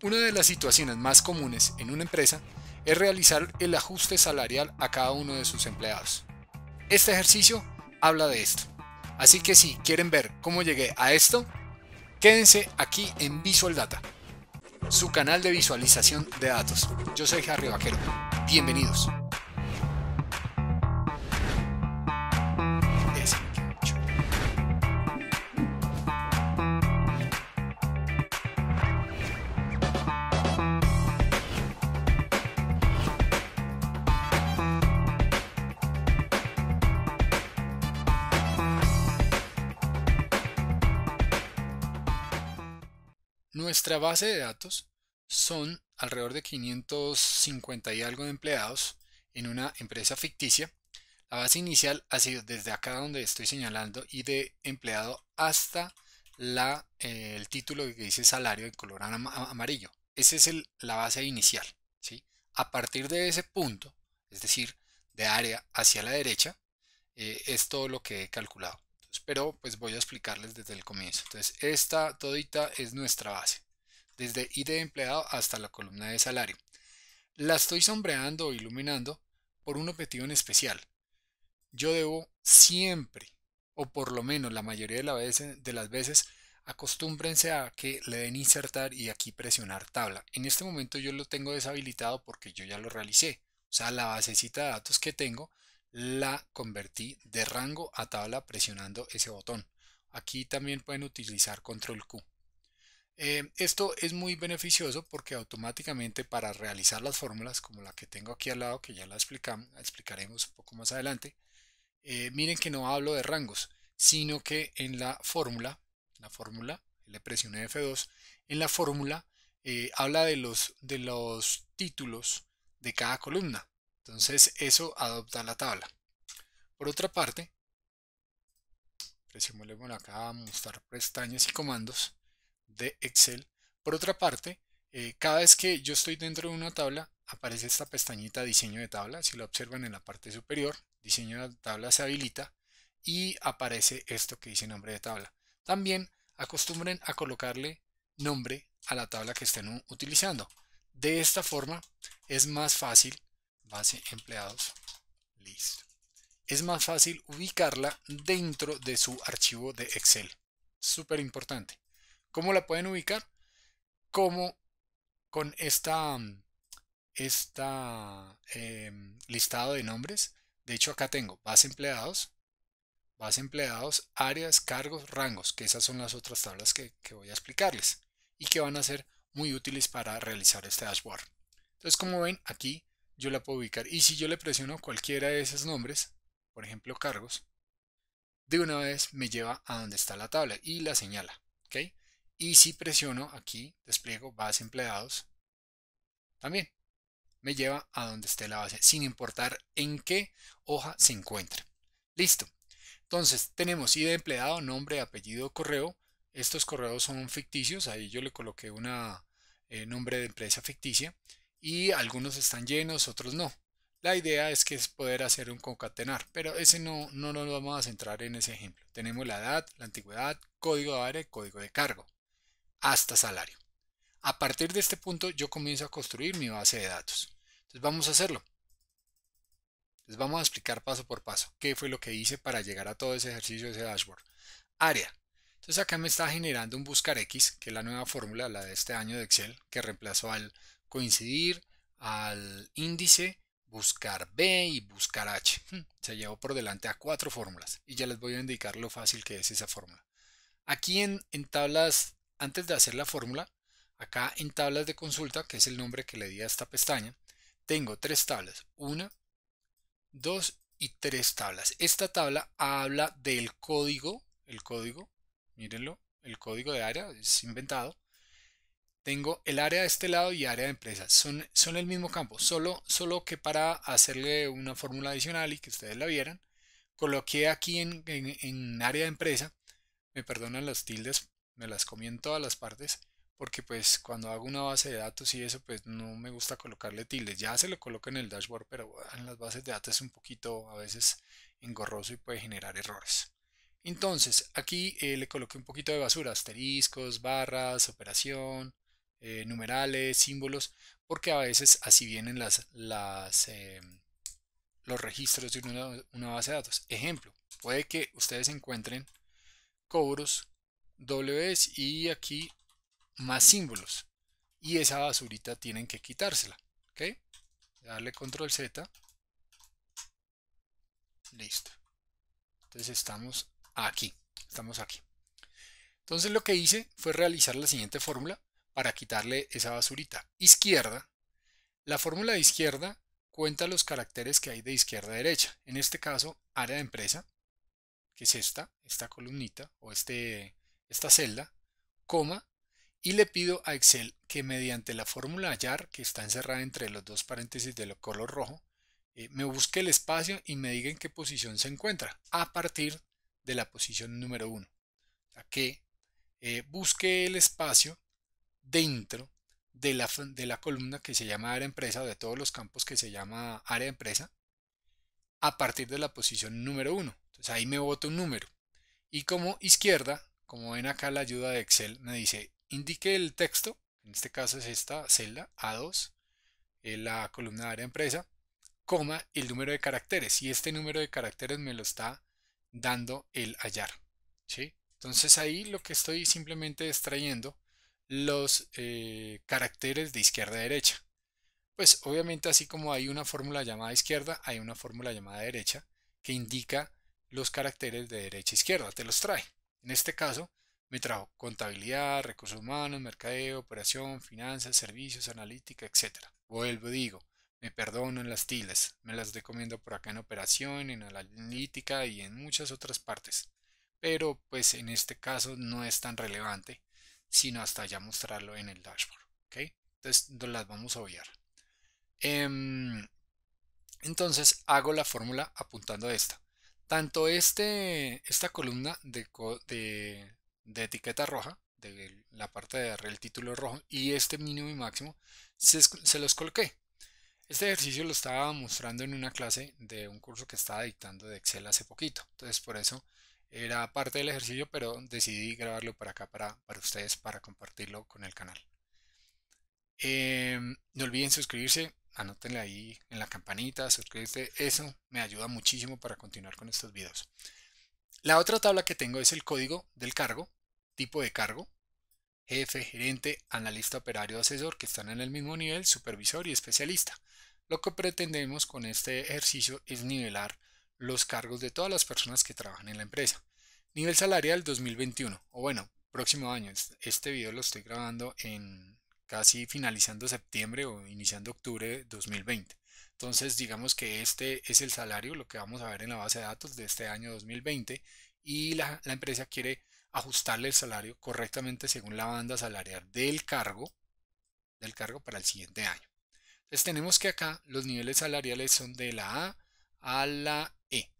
Una de las situaciones más comunes en una empresa es realizar el ajuste salarial a cada uno de sus empleados. Este ejercicio habla de esto. Así que si quieren ver cómo llegué a esto, quédense aquí en Visual Data, su canal de visualización de datos. Yo soy Harry Vaquero. Bienvenidos. Nuestra base de datos son alrededor de 550 y algo de empleados en una empresa ficticia. La base inicial ha sido desde acá donde estoy señalando y de empleado hasta la, eh, el título que dice salario en color amarillo. Esa es la base inicial. ¿sí? A partir de ese punto, es decir, de área hacia la derecha, eh, es todo lo que he calculado. pero pues voy a explicarles desde el comienzo. Entonces, esta todita es nuestra base desde ID de empleado hasta la columna de salario. La estoy sombreando o iluminando por un objetivo en especial. Yo debo siempre, o por lo menos la mayoría de, las veces, acostúmbrense a que le den insertar y aquí presionar tabla. En este momento yo lo tengo deshabilitado porque yo ya lo realicé. O sea, la basecita de datos que tengo la convertí de rango a tabla presionando ese botón. Aquí también pueden utilizar control Q. Eh, esto es muy beneficioso porque automáticamente para realizar las fórmulas como la que tengo aquí al lado, que ya la explicamos, explicaremos un poco más adelante, eh, miren que no hablo de rangos, sino que en la fórmula, la fórmula, le presioné F2, en la fórmula eh, habla de los, de los títulos de cada columna. Entonces eso adopta la tabla. Por otra parte, presionemos acá a mostrar pestañas y comandos de Excel. Por otra parte, eh, cada vez que yo estoy dentro de una tabla, aparece esta pestañita diseño de tabla. Si lo observan en la parte superior, diseño de tabla se habilita y aparece esto que dice nombre de tabla. También acostumbren a colocarle nombre a la tabla que estén utilizando. De esta forma es más fácil, base empleados, listo. Es más fácil ubicarla dentro de su archivo de Excel. Súper importante. ¿Cómo la pueden ubicar? Como con esta, mm, esta em, listado de nombres. De hecho, acá tengo base empleados, base empleados, áreas, cargos, rangos, que esas son las otras tablas que, voy a explicarles y que van a ser muy útiles para realizar este dashboard. Entonces, como ven, aquí yo la puedo ubicar. Y si yo le presiono cualquiera de esos nombres, por ejemplo cargos, de una vez me lleva a donde está la tabla y la señala. ¿ok?, y si presiono aquí, despliego base empleados, también me lleva a donde esté la base, sin importar en qué hoja se encuentra. Listo. Entonces tenemos ID empleado, nombre, apellido, correo. Estos correos son ficticios, ahí yo le coloqué un eh, nombre de empresa ficticia y algunos están llenos, otros no. La idea es que es poder hacer un concatenar, pero ese no, no nos vamos a centrar en ese ejemplo. Tenemos la edad, la antigüedad, código de área, código de cargo hasta salario. A partir de este punto yo comienzo a construir mi base de datos. Entonces vamos a hacerlo. Les vamos a explicar paso por paso qué fue lo que hice para llegar a todo ese ejercicio, ese dashboard. Área. Entonces acá me está generando un buscar X, que es la nueva fórmula, la de este año de Excel, que reemplazó al coincidir, al índice, buscar B y buscar H. Hmm, se llevó por delante a cuatro fórmulas y ya les voy a indicar lo fácil que es esa fórmula. Aquí en, en tablas antes de hacer la fórmula, acá en tablas de consulta, que es el nombre que le di a esta pestaña, tengo tres tablas, una, dos y tres tablas. Esta tabla habla del código, el código, mírenlo, el código de área, es inventado. Tengo el área de este lado y área de empresa, Son, son el mismo campo, solo, solo que para hacerle una fórmula adicional y que ustedes la vieran, coloqué aquí en, en área de empresa, me perdonan las tildes me las comí en todas las partes, porque pues cuando hago una base de datos y eso, pues no me gusta colocarle tildes. Ya se lo coloca en el dashboard, pero ah, en las bases de datos es un poquito a veces engorroso y puede generar errores. Entonces, aquí eh, le coloqué un poquito de basura, asteriscos, barras, operación, eh, numerales, símbolos, porque a veces así vienen las, las, eh, los registros de una, una, base de datos. Ejemplo, puede que ustedes encuentren cobros Ws y aquí más símbolos. Y esa basurita tienen que quitársela. ¿Ok? Darle control Z. Listo. Entonces estamos aquí. Estamos aquí. Entonces lo que hice fue realizar la siguiente fórmula para quitarle esa basurita. Izquierda. La fórmula de izquierda cuenta los caracteres que hay de izquierda a derecha. En este caso, área de empresa, que es esta, esta columnita o este esta celda, coma, y le pido a Excel que mediante la fórmula hallar que está encerrada entre los dos paréntesis del color rojo, eh, me busque el espacio y me diga en qué posición se encuentra, a partir de la posición número 1. O que eh, busque el espacio dentro de la, de la columna que se llama área empresa, de todos los campos que se llama área empresa, a partir de la posición número 1. Entonces ahí me boto un número. Y como izquierda como ven acá la ayuda de Excel me dice, indique el texto, en este caso es esta celda A2, eh, la columna de área empresa, coma el número de caracteres. Y este número de caracteres me lo está dando el hallar. Entonces ahí lo que estoy simplemente extrayendo los eh, caracteres de izquierda a derecha. Pues obviamente así como hay una fórmula llamada izquierda, hay una fórmula llamada derecha que indica los caracteres de derecha a izquierda, te los trae. En este caso, me trajo contabilidad, recursos humanos, mercadeo, operación, finanzas, servicios, analítica, etc. Vuelvo digo, me perdono en las tildes, me las recomiendo por acá en operación, en analítica y en muchas otras partes. Pero pues en este caso no es tan relevante, sino hasta ya mostrarlo en el dashboard. ¿okay? Entonces las vamos a obviar. Em, entonces hago la fórmula apuntando a esta. Tanto este, esta columna de, de, etiqueta roja, de la parte de arriba, el título rojo, y este mínimo y máximo, se, los coloqué. Este ejercicio lo estaba mostrando en una clase de un curso que estaba dictando de Excel hace poquito. Entonces por eso era parte del ejercicio, pero decidí grabarlo para acá, para, para ustedes, para compartirlo con el canal. Em, no olviden suscribirse, anótenle ahí en la campanita, suscríbete, eso me ayuda muchísimo para continuar con estos videos. La otra tabla que tengo es el código del cargo, tipo de cargo, jefe, gerente, analista, operario, asesor, que están en el mismo nivel, supervisor y especialista. Lo que pretendemos con este ejercicio es nivelar los cargos de todas las personas que trabajan en la empresa. Nivel salarial 2021, o bueno, próximo año. Este video lo estoy grabando en casi finalizando septiembre o iniciando octubre de 2020. Entonces, digamos que este es el salario, lo que vamos a ver en la base de datos de este año 2020 y la, empresa quiere ajustarle el salario correctamente según la banda salarial del cargo, del cargo para el siguiente año. Entonces tenemos que acá los niveles salariales son de la A a la E.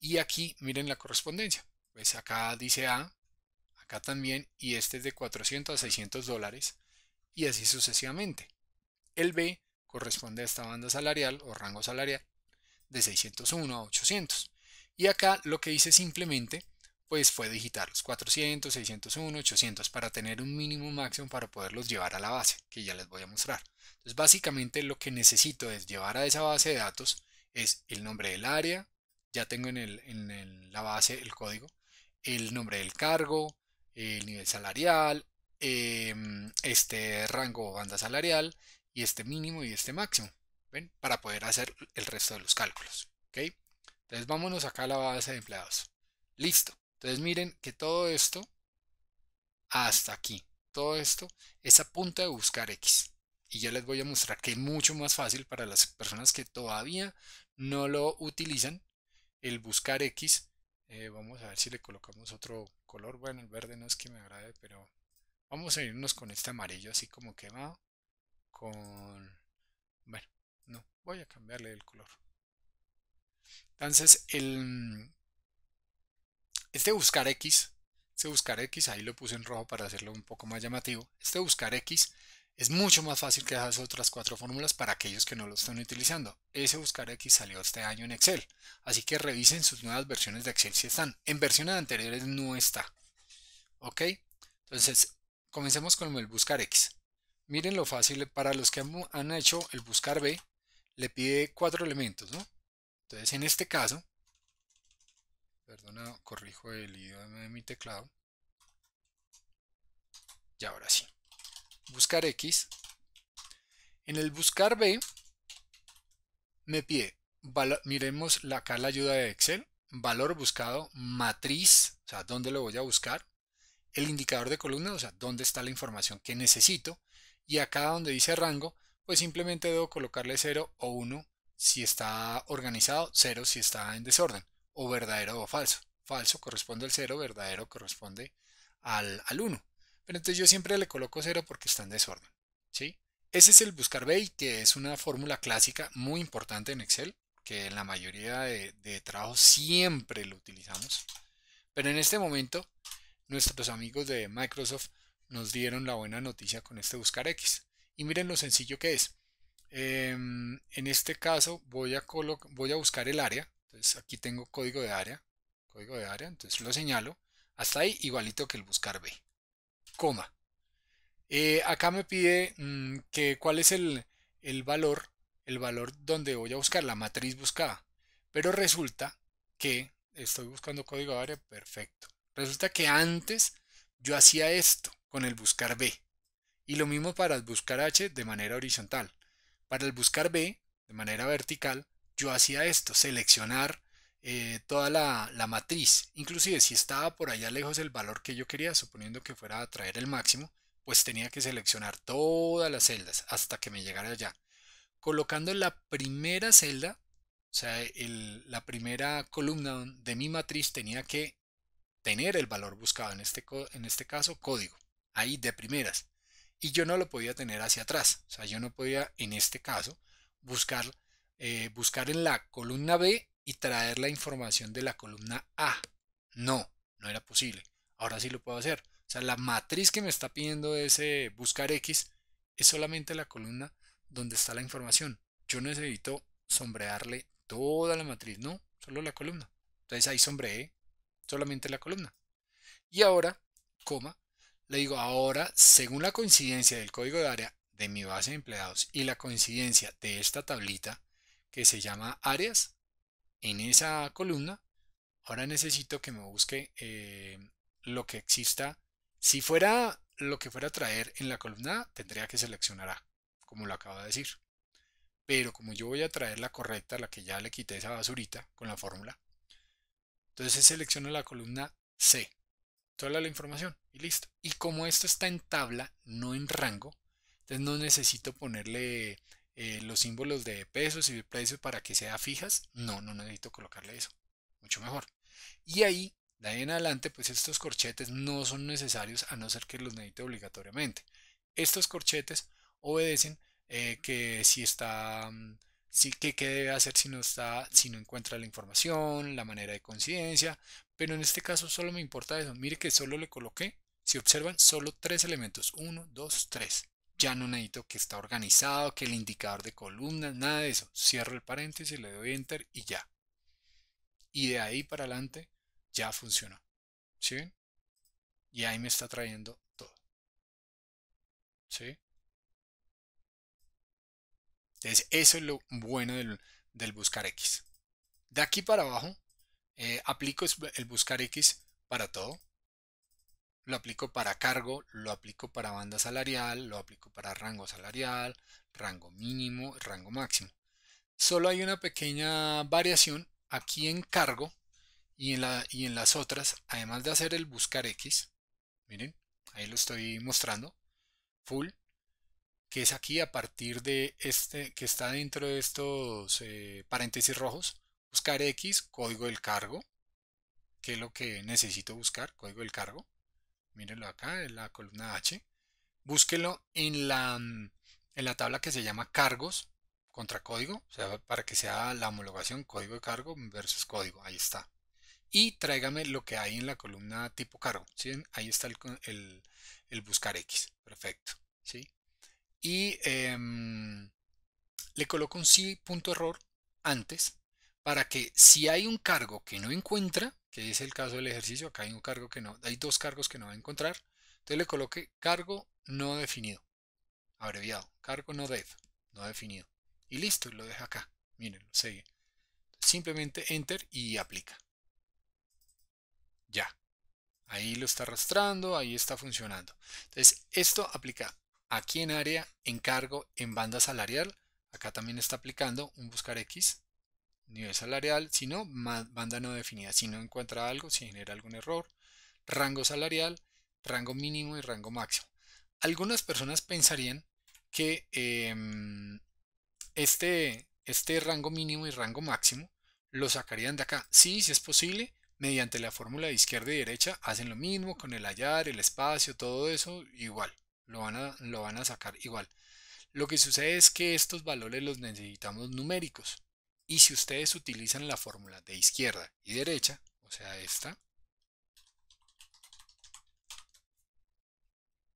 Y aquí miren la correspondencia. Pues acá dice A, acá también, y este es de 400 a 600 dólares y así sucesivamente. El B corresponde a esta banda salarial o rango salarial de 601 a 800. Y acá lo que hice simplemente pues fue digitar los 400, 601, 800 para tener un mínimo máximo para poderlos llevar a la base, que ya les voy a mostrar. Entonces básicamente lo que necesito es llevar a esa base de datos es el nombre del área, ya tengo en, el, en la base el código, el nombre del cargo, el nivel salarial, Em, este rango o banda salarial y este mínimo y este máximo, ¿ven? Para poder hacer el resto de los cálculos, ¿ok? Entonces vámonos acá a la base de empleados. Listo. Entonces miren que todo esto hasta aquí, todo esto es a punta de buscar X. Y yo les voy a mostrar que es mucho más fácil para las personas que todavía no lo utilizan el buscar X. Eh, vamos a ver si le colocamos otro color. Bueno, el verde no es que me agrade, pero Vamos a irnos con este amarillo así como que va. Con... Bueno, no, voy a cambiarle el color. Entonces, el... Este buscar X, este buscar X, ahí lo puse en rojo para hacerlo un poco más llamativo. Este buscar X es mucho más fácil que esas otras cuatro fórmulas para aquellos que no lo están utilizando. Ese buscar X salió este año en Excel, así que revisen sus nuevas versiones de Excel si están. En versiones anteriores no está. ¿Ok? Entonces, Comencemos con el buscar X. Miren lo fácil, para los que han hecho el buscar B, le pide cuatro elementos, ¿no? Entonces, en este caso, perdona, corrijo el idioma de mi teclado. Y ahora sí. Buscar X. En el buscar B, me pide, miremos acá la ayuda de Excel, valor buscado, matriz, o sea, dónde lo voy a buscar, el indicador de columna, o sea, dónde está la información que necesito. Y acá donde dice rango, pues simplemente debo colocarle 0 o 1 si está organizado, 0 si está en desorden, o verdadero o falso. Falso corresponde al 0, verdadero corresponde al, 1. Pero entonces yo siempre le coloco 0 porque está en desorden. ¿sí? Ese es el buscar Bay, que es una fórmula clásica muy importante en Excel, que en la mayoría de, de trabajos siempre lo utilizamos. Pero en este momento nuestros amigos de Microsoft nos dieron la buena noticia con este buscar X. Y miren lo sencillo que es. Em, en este caso voy a, voy a buscar el área. Entonces aquí tengo código de área. Código de área. Entonces lo señalo. Hasta ahí igualito que el buscar B. Coma. Eh, acá me pide mm, que cuál es el, el valor, el valor donde voy a buscar, la matriz buscada. Pero resulta que estoy buscando código de área, perfecto. Resulta que antes yo hacía esto con el buscar B. Y lo mismo para el buscar H de manera horizontal. Para el buscar B, de manera vertical, yo hacía esto, seleccionar eh, toda la, matriz. Inclusive si estaba por allá lejos el valor que yo quería, suponiendo que fuera a traer el máximo, pues tenía que seleccionar todas las celdas hasta que me llegara allá. Colocando la primera celda, o sea, la primera columna de mi matriz tenía que tener el valor buscado, en este, en este caso código, ahí de primeras. Y yo no lo podía tener hacia atrás, o sea, yo no podía en este caso buscar, eh, buscar en la columna B y traer la información de la columna A. No, no era posible. Ahora sí lo puedo hacer. O sea, la matriz que me está pidiendo ese buscar X es solamente la columna donde está la información. Yo necesito sombrearle toda la matriz, no, solo la columna. Entonces ahí sombreé solamente la columna. Y ahora, coma, le digo ahora, según la coincidencia del código de área de mi base de empleados y la coincidencia de esta tablita que se llama áreas, en esa columna, ahora necesito que me busque eh, lo que exista. Si fuera lo que fuera a traer en la columna A, tendría que seleccionar A, como lo acabo de decir. Pero como yo voy a traer la correcta, la que ya le quité esa basurita con la fórmula, entonces selecciono la columna C. Toda la información y listo. Y como esto está en tabla, no en rango, entonces no necesito ponerle eh, los símbolos de pesos y de precios para que sea fijas. No, no necesito colocarle eso. Mucho mejor. Y ahí, de ahí en adelante, pues estos corchetes no son necesarios a no ser que los necesite obligatoriamente. Estos corchetes obedecen eh, que si está mm, sí, qué, debe hacer si no, está, si no encuentra la información, la manera de coincidencia, pero en este caso solo me importa eso. Mire que solo le coloqué, si observan, solo tres elementos, Uno, dos, tres. Ya no necesito que está organizado, que el indicador de columnas, nada de eso. Cierro el paréntesis, le doy enter y ya. Y de ahí para adelante ya funcionó. ¿Sí Y ahí me está trayendo todo. ¿Sí? Entonces, eso es lo bueno del, buscar X. De aquí para abajo, eh, aplico el buscar X para todo. Lo aplico para cargo, lo aplico para banda salarial, lo aplico para rango salarial, rango mínimo, rango máximo. Solo hay una pequeña variación aquí en cargo y en, la, y en las otras, además de hacer el buscar X, miren, ahí lo estoy mostrando, full, que es aquí a partir de este, que está dentro de estos eh, paréntesis rojos, buscar X, código del cargo, que es lo que necesito buscar, código del cargo, mírenlo acá en la columna H, búsquelo en la, mm, en la tabla que se llama cargos contra código, o sea, para que sea la homologación código de cargo versus código, ahí está. Y tráigame lo que hay en la columna tipo cargo, ¿sí? ahí está el buscar X, perfecto, ¿sí? y em, le coloco un sí punto error antes para que si hay un cargo que no encuentra, que es el caso del ejercicio, acá hay un cargo que no, hay dos cargos que no va a encontrar, entonces le coloque cargo no definido, abreviado, cargo no def, no definido, y listo, lo deja acá, miren, lo sigue. Simplemente enter y aplica. Ya. Ahí lo está arrastrando, ahí está funcionando. Entonces, esto aplica Aquí en área, encargo, en banda salarial, acá también está aplicando un buscar X, nivel salarial, si no, banda no definida. Si no encuentra algo, si genera algún error, rango salarial, rango mínimo y rango máximo. Algunas personas pensarían que em, este, este rango mínimo y rango máximo lo sacarían de acá. Sí, si es posible, mediante la fórmula de izquierda y derecha hacen lo mismo con el hallar, el espacio, todo eso igual lo van a, sacar igual. Lo que sucede es que estos valores los necesitamos numéricos. Y si ustedes utilizan la fórmula de izquierda y derecha, o sea, esta,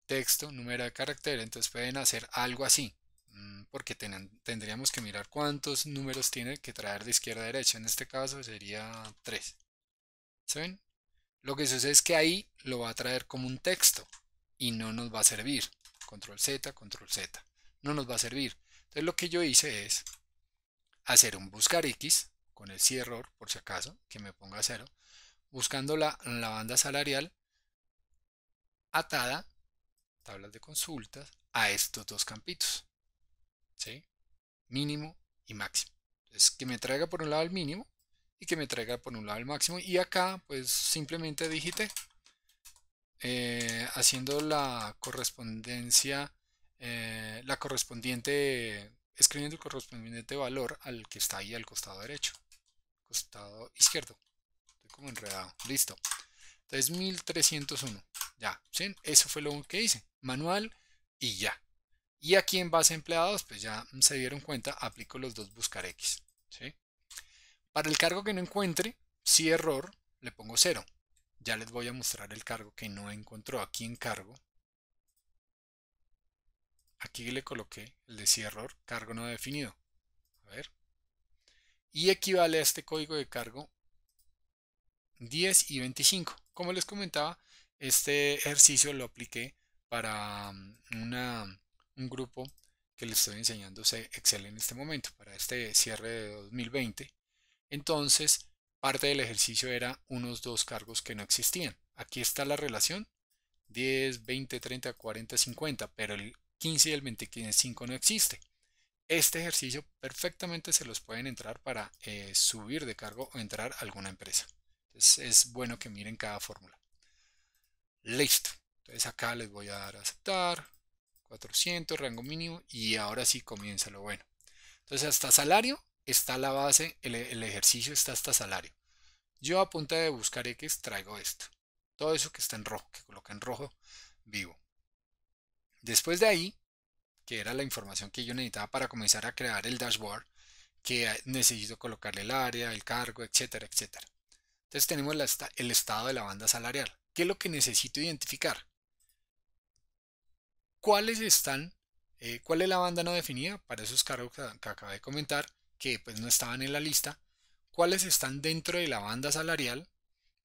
texto, número de carácter, entonces pueden hacer algo así, mm, porque tendríamos que mirar cuántos números tiene que traer de izquierda a derecha, en este caso sería 3. ven? Lo que sucede es que ahí lo va a traer como un texto, y no nos va a servir. Control Z, Control Z. No nos va a servir. Entonces lo que yo hice es hacer un buscar X con el C error, por si acaso, que me ponga cero, buscando la, la banda salarial atada, tablas de consultas, a estos dos campitos. ¿Sí? Mínimo y máximo. Entonces que me traiga por un lado el mínimo y que me traiga por un lado el máximo. Y acá, pues simplemente digite eh, haciendo la correspondencia, eh, la correspondiente, escribiendo el correspondiente valor al que está ahí al costado derecho, costado izquierdo. Estoy como enredado. Listo. Entonces 1301. Ya, ¿sí? Eso fue lo que hice. Manual y ya. Y aquí en base a empleados, pues ya se dieron cuenta, aplico los dos buscar X. ¿sí? Para el cargo que no encuentre, si error, le pongo 0. Ya les voy a mostrar el cargo que no encontró. Aquí en cargo, aquí le coloqué el de cargo no definido. A ver. Y equivale a este código de cargo 10 y 25. Como les comentaba, este ejercicio lo apliqué para um, un grupo que les estoy enseñando Excel en este momento, para este cierre de 2020. Entonces, parte del ejercicio era unos dos cargos que no existían. Aquí está la relación 10, 20, 30, 40, 50, pero el 15 y el 25 no existe. Este ejercicio perfectamente se los pueden entrar para eh, subir de cargo o entrar a alguna empresa. Entonces es bueno que miren cada fórmula. Listo. Entonces acá les voy a dar a aceptar. 400, rango mínimo. Y ahora sí comienza lo bueno. Entonces hasta salario está la base, e, el, ejercicio está hasta salario. Yo a punta de buscar X traigo esto. Todo eso que está en rojo, que coloca en rojo vivo. Después de ahí, que era la información que yo necesitaba para comenzar a crear el dashboard, que ah, necesito colocarle el área, el cargo, etcétera, etcétera. Entonces tenemos el estado de la banda salarial. ¿Qué es lo que necesito identificar? ¿Cuáles están? Eh, ¿Cuál es la banda no definida para esos cargos que, que acabé de comentar? que pues no estaban en la lista, cuáles están dentro de la banda salarial,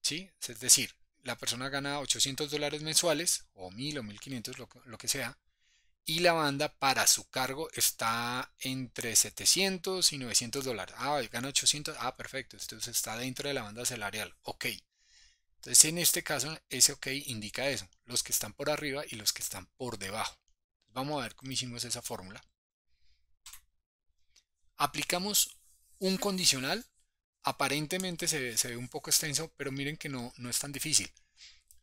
¿sí? Es decir, la persona gana 800 dólares mensuales o 1000 o 1500, lo, lo que sea, y la banda para su cargo está entre 700 y 900 dólares. Ah, gana 800, ah, perfecto, entonces está dentro de la banda salarial, ok. Entonces en este caso ese ok indica eso, los que están por arriba y los que están por debajo. Vamos a ver cómo hicimos esa fórmula aplicamos un condicional, aparentemente se, ve un poco extenso, pero miren que no, no es tan difícil.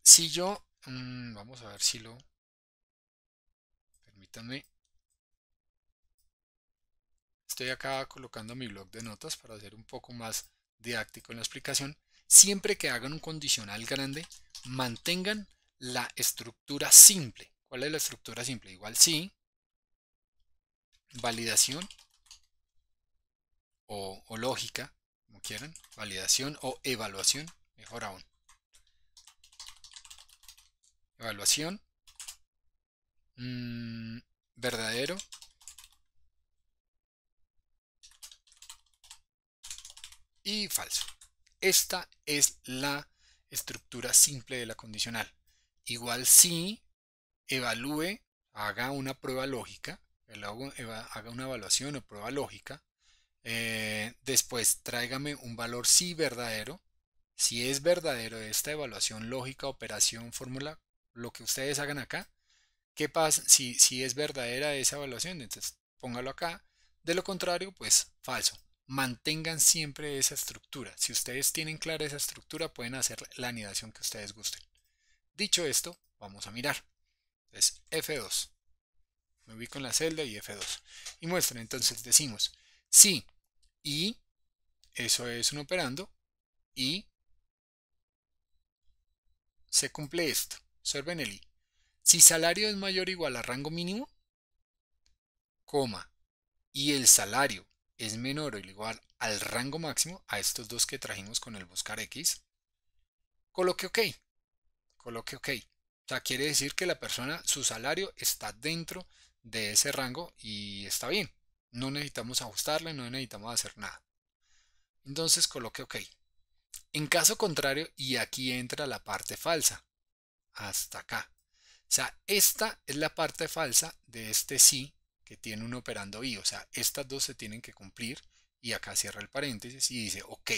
Si yo, mm, vamos a ver si lo, permítanme, estoy acá colocando mi blog de notas para hacer un poco más didáctico en la explicación. Siempre que hagan un condicional grande, mantengan la estructura simple. ¿Cuál es la estructura simple? Igual sí, validación o, lógica, como quieran, validación o evaluación, mejor aún. Evaluación, mm, verdadero, y falso. Esta es la estructura simple de la condicional. Igual si evalúe, haga una prueba lógica, haga una evaluación o prueba lógica eh, después, tráigame un valor si verdadero. Si es verdadero esta evaluación lógica, operación, fórmula, lo que ustedes hagan acá. ¿Qué pasa si, si es verdadera esa evaluación? Entonces, póngalo acá. De lo contrario, pues falso. Mantengan siempre esa estructura. Si ustedes tienen clara esa estructura, pueden hacer la anidación que ustedes gusten. Dicho esto, vamos a mirar. Entonces, F2. Me ubico en la celda y F2. Y muestra, entonces decimos, si y eso es un operando y se cumple esto. Observen el i. Si salario es mayor o igual a rango mínimo, coma, y el salario es menor o igual al rango máximo, a estos dos que trajimos con el buscar x, coloque ok. Coloque ok. O sea, quiere decir que la persona, su salario está dentro de ese rango y está bien. No necesitamos ajustarla, no necesitamos hacer nada. Entonces coloque OK. En caso contrario, y aquí entra la parte falsa. Hasta acá. O sea, esta es la parte falsa de este sí que tiene un operando y. O sea, estas dos se tienen que cumplir. Y acá cierra el paréntesis y dice OK.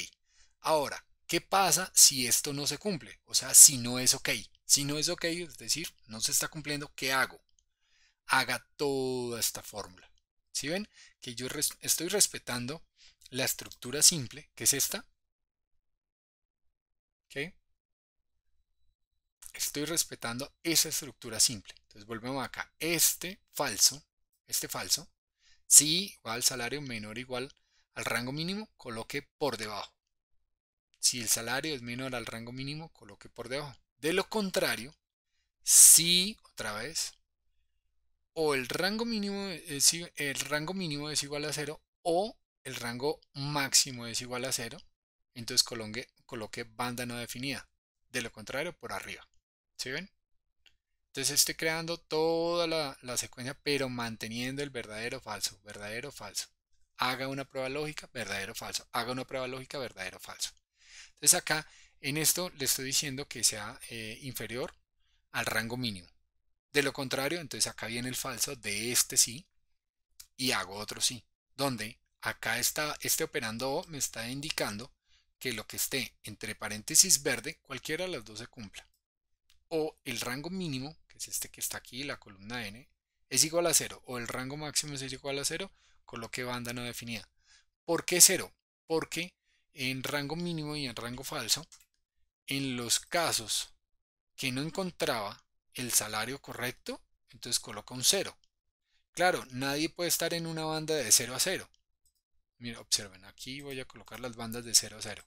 Ahora, ¿qué pasa si esto no se cumple? O sea, si no es OK. Si no es OK, es decir, no se está cumpliendo, ¿qué hago? Haga toda esta fórmula. Si ven que yo estoy respetando la estructura simple, que es esta. Estoy respetando esa estructura simple. Entonces volvemos acá. Este falso, este falso, si igual salario menor o igual al rango mínimo, coloque por debajo. Si el salario es menor al rango mínimo, coloque por debajo. De lo contrario, si, otra vez, o el rango mínimo es, el rango mínimo es igual a cero. o el rango máximo es igual a cero. entonces coloque, coloque banda no definida. De lo contrario, por arriba. ¿Sí ven? Entonces estoy creando toda la, secuencia, pero manteniendo el verdadero falso, verdadero falso. Haga una prueba lógica, verdadero falso. Haga una prueba lógica, verdadero falso. Entonces acá en esto le estoy diciendo que sea eh, inferior al rango mínimo. De lo contrario, entonces acá viene el falso de este sí y hago otro sí, donde acá está este operando o me está indicando que lo que esté entre paréntesis verde, cualquiera de las dos se cumpla. O el rango mínimo, que es este que está aquí, la columna n, es igual a cero, o el rango máximo es igual a 0, que banda no definida. ¿Por qué 0? Porque en rango mínimo y en rango falso, en los casos que no encontraba el salario correcto, entonces coloca un 0. Claro, nadie puede estar en una banda de 0 a 0. Mira, observen, aquí voy a colocar las bandas de 0 a 0.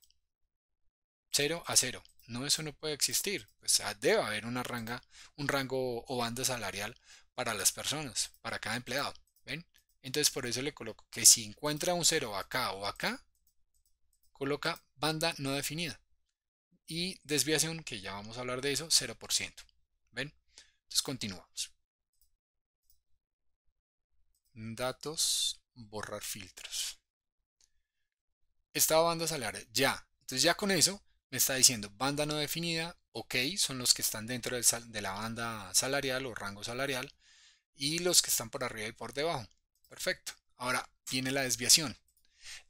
0 a 0. No, eso no puede existir. Pues ah, debe haber una ranga, un rango o banda salarial para las personas, para cada empleado. ¿Ven? Entonces por eso le coloco que si encuentra un 0 acá o acá, coloca banda no definida. Y desviación, que ya vamos a hablar de eso, 0%. ¿Ven? Entonces continuamos. Datos, borrar filtros. ¿Estaba banda salarial, ya. Entonces ya con eso me está diciendo banda no definida, ok, son los que están dentro de la banda salarial o rango salarial y los que están por arriba y por debajo. Perfecto. Ahora viene la desviación.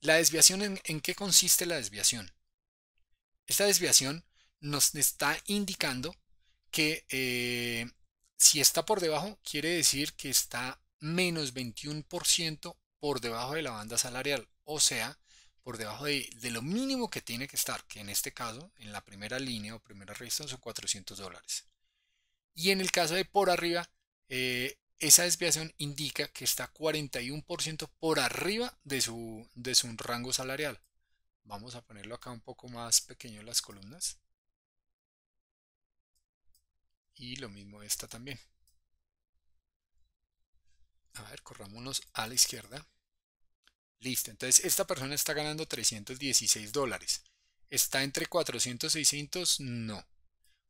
¿La desviación en, qué consiste la desviación? Esta desviación nos está indicando que eh, si está por debajo, quiere decir que está menos 21% por debajo de la banda salarial, o sea, por debajo de, lo mínimo que tiene que estar, que en este caso, en la primera línea o primera revista son 400 dólares. Y en el caso de por arriba, eh, esa desviación indica que está 41% por arriba de su, de su rango salarial. Vamos a ponerlo acá un poco más pequeño en las columnas. Y lo mismo esta también. A ver, corramos a la izquierda. Listo, entonces esta persona está ganando 316 dólares. ¿Está entre 400 y 600? No. O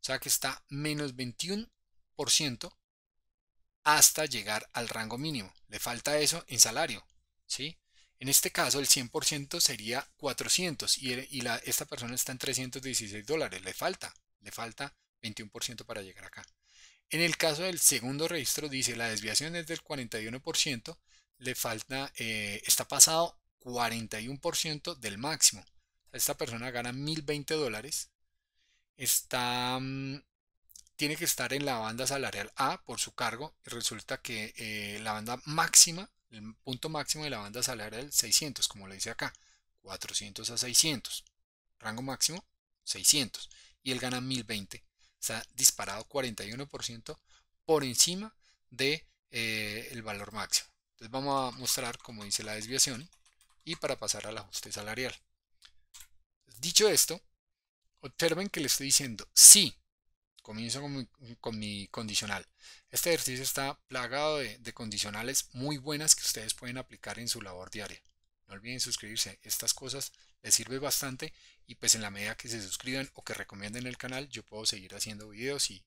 sea que está menos 21% hasta llegar al rango mínimo. Le falta eso en salario. ¿sí? En este caso el 100% sería 400 y, esta persona está en 316 dólares. Le falta, le falta 21% para llegar acá. En el caso del segundo registro dice la desviación es del 41%, le falta, eh, está pasado 41% del máximo. Esta persona gana 1020 dólares, está, mm, tiene que estar en la banda salarial A por su cargo, resulta que eh, la banda máxima, el punto máximo de la banda salarial 600, como le dice acá, 400 a 600, rango máximo 600, y él gana 1020 se ha disparado 41% por encima del de, eh, valor máximo. Entonces vamos a mostrar cómo dice la desviación y para pasar al ajuste salarial. Dicho esto, observen que le estoy diciendo sí. Comienzo con mi, condicional. Este ejercicio está plagado de condicionales muy buenas que ustedes pueden aplicar en su labor diaria. No olviden suscribirse, estas cosas les sirve bastante y pues en la medida que se suscriban o que recomienden el canal yo puedo seguir haciendo videos y,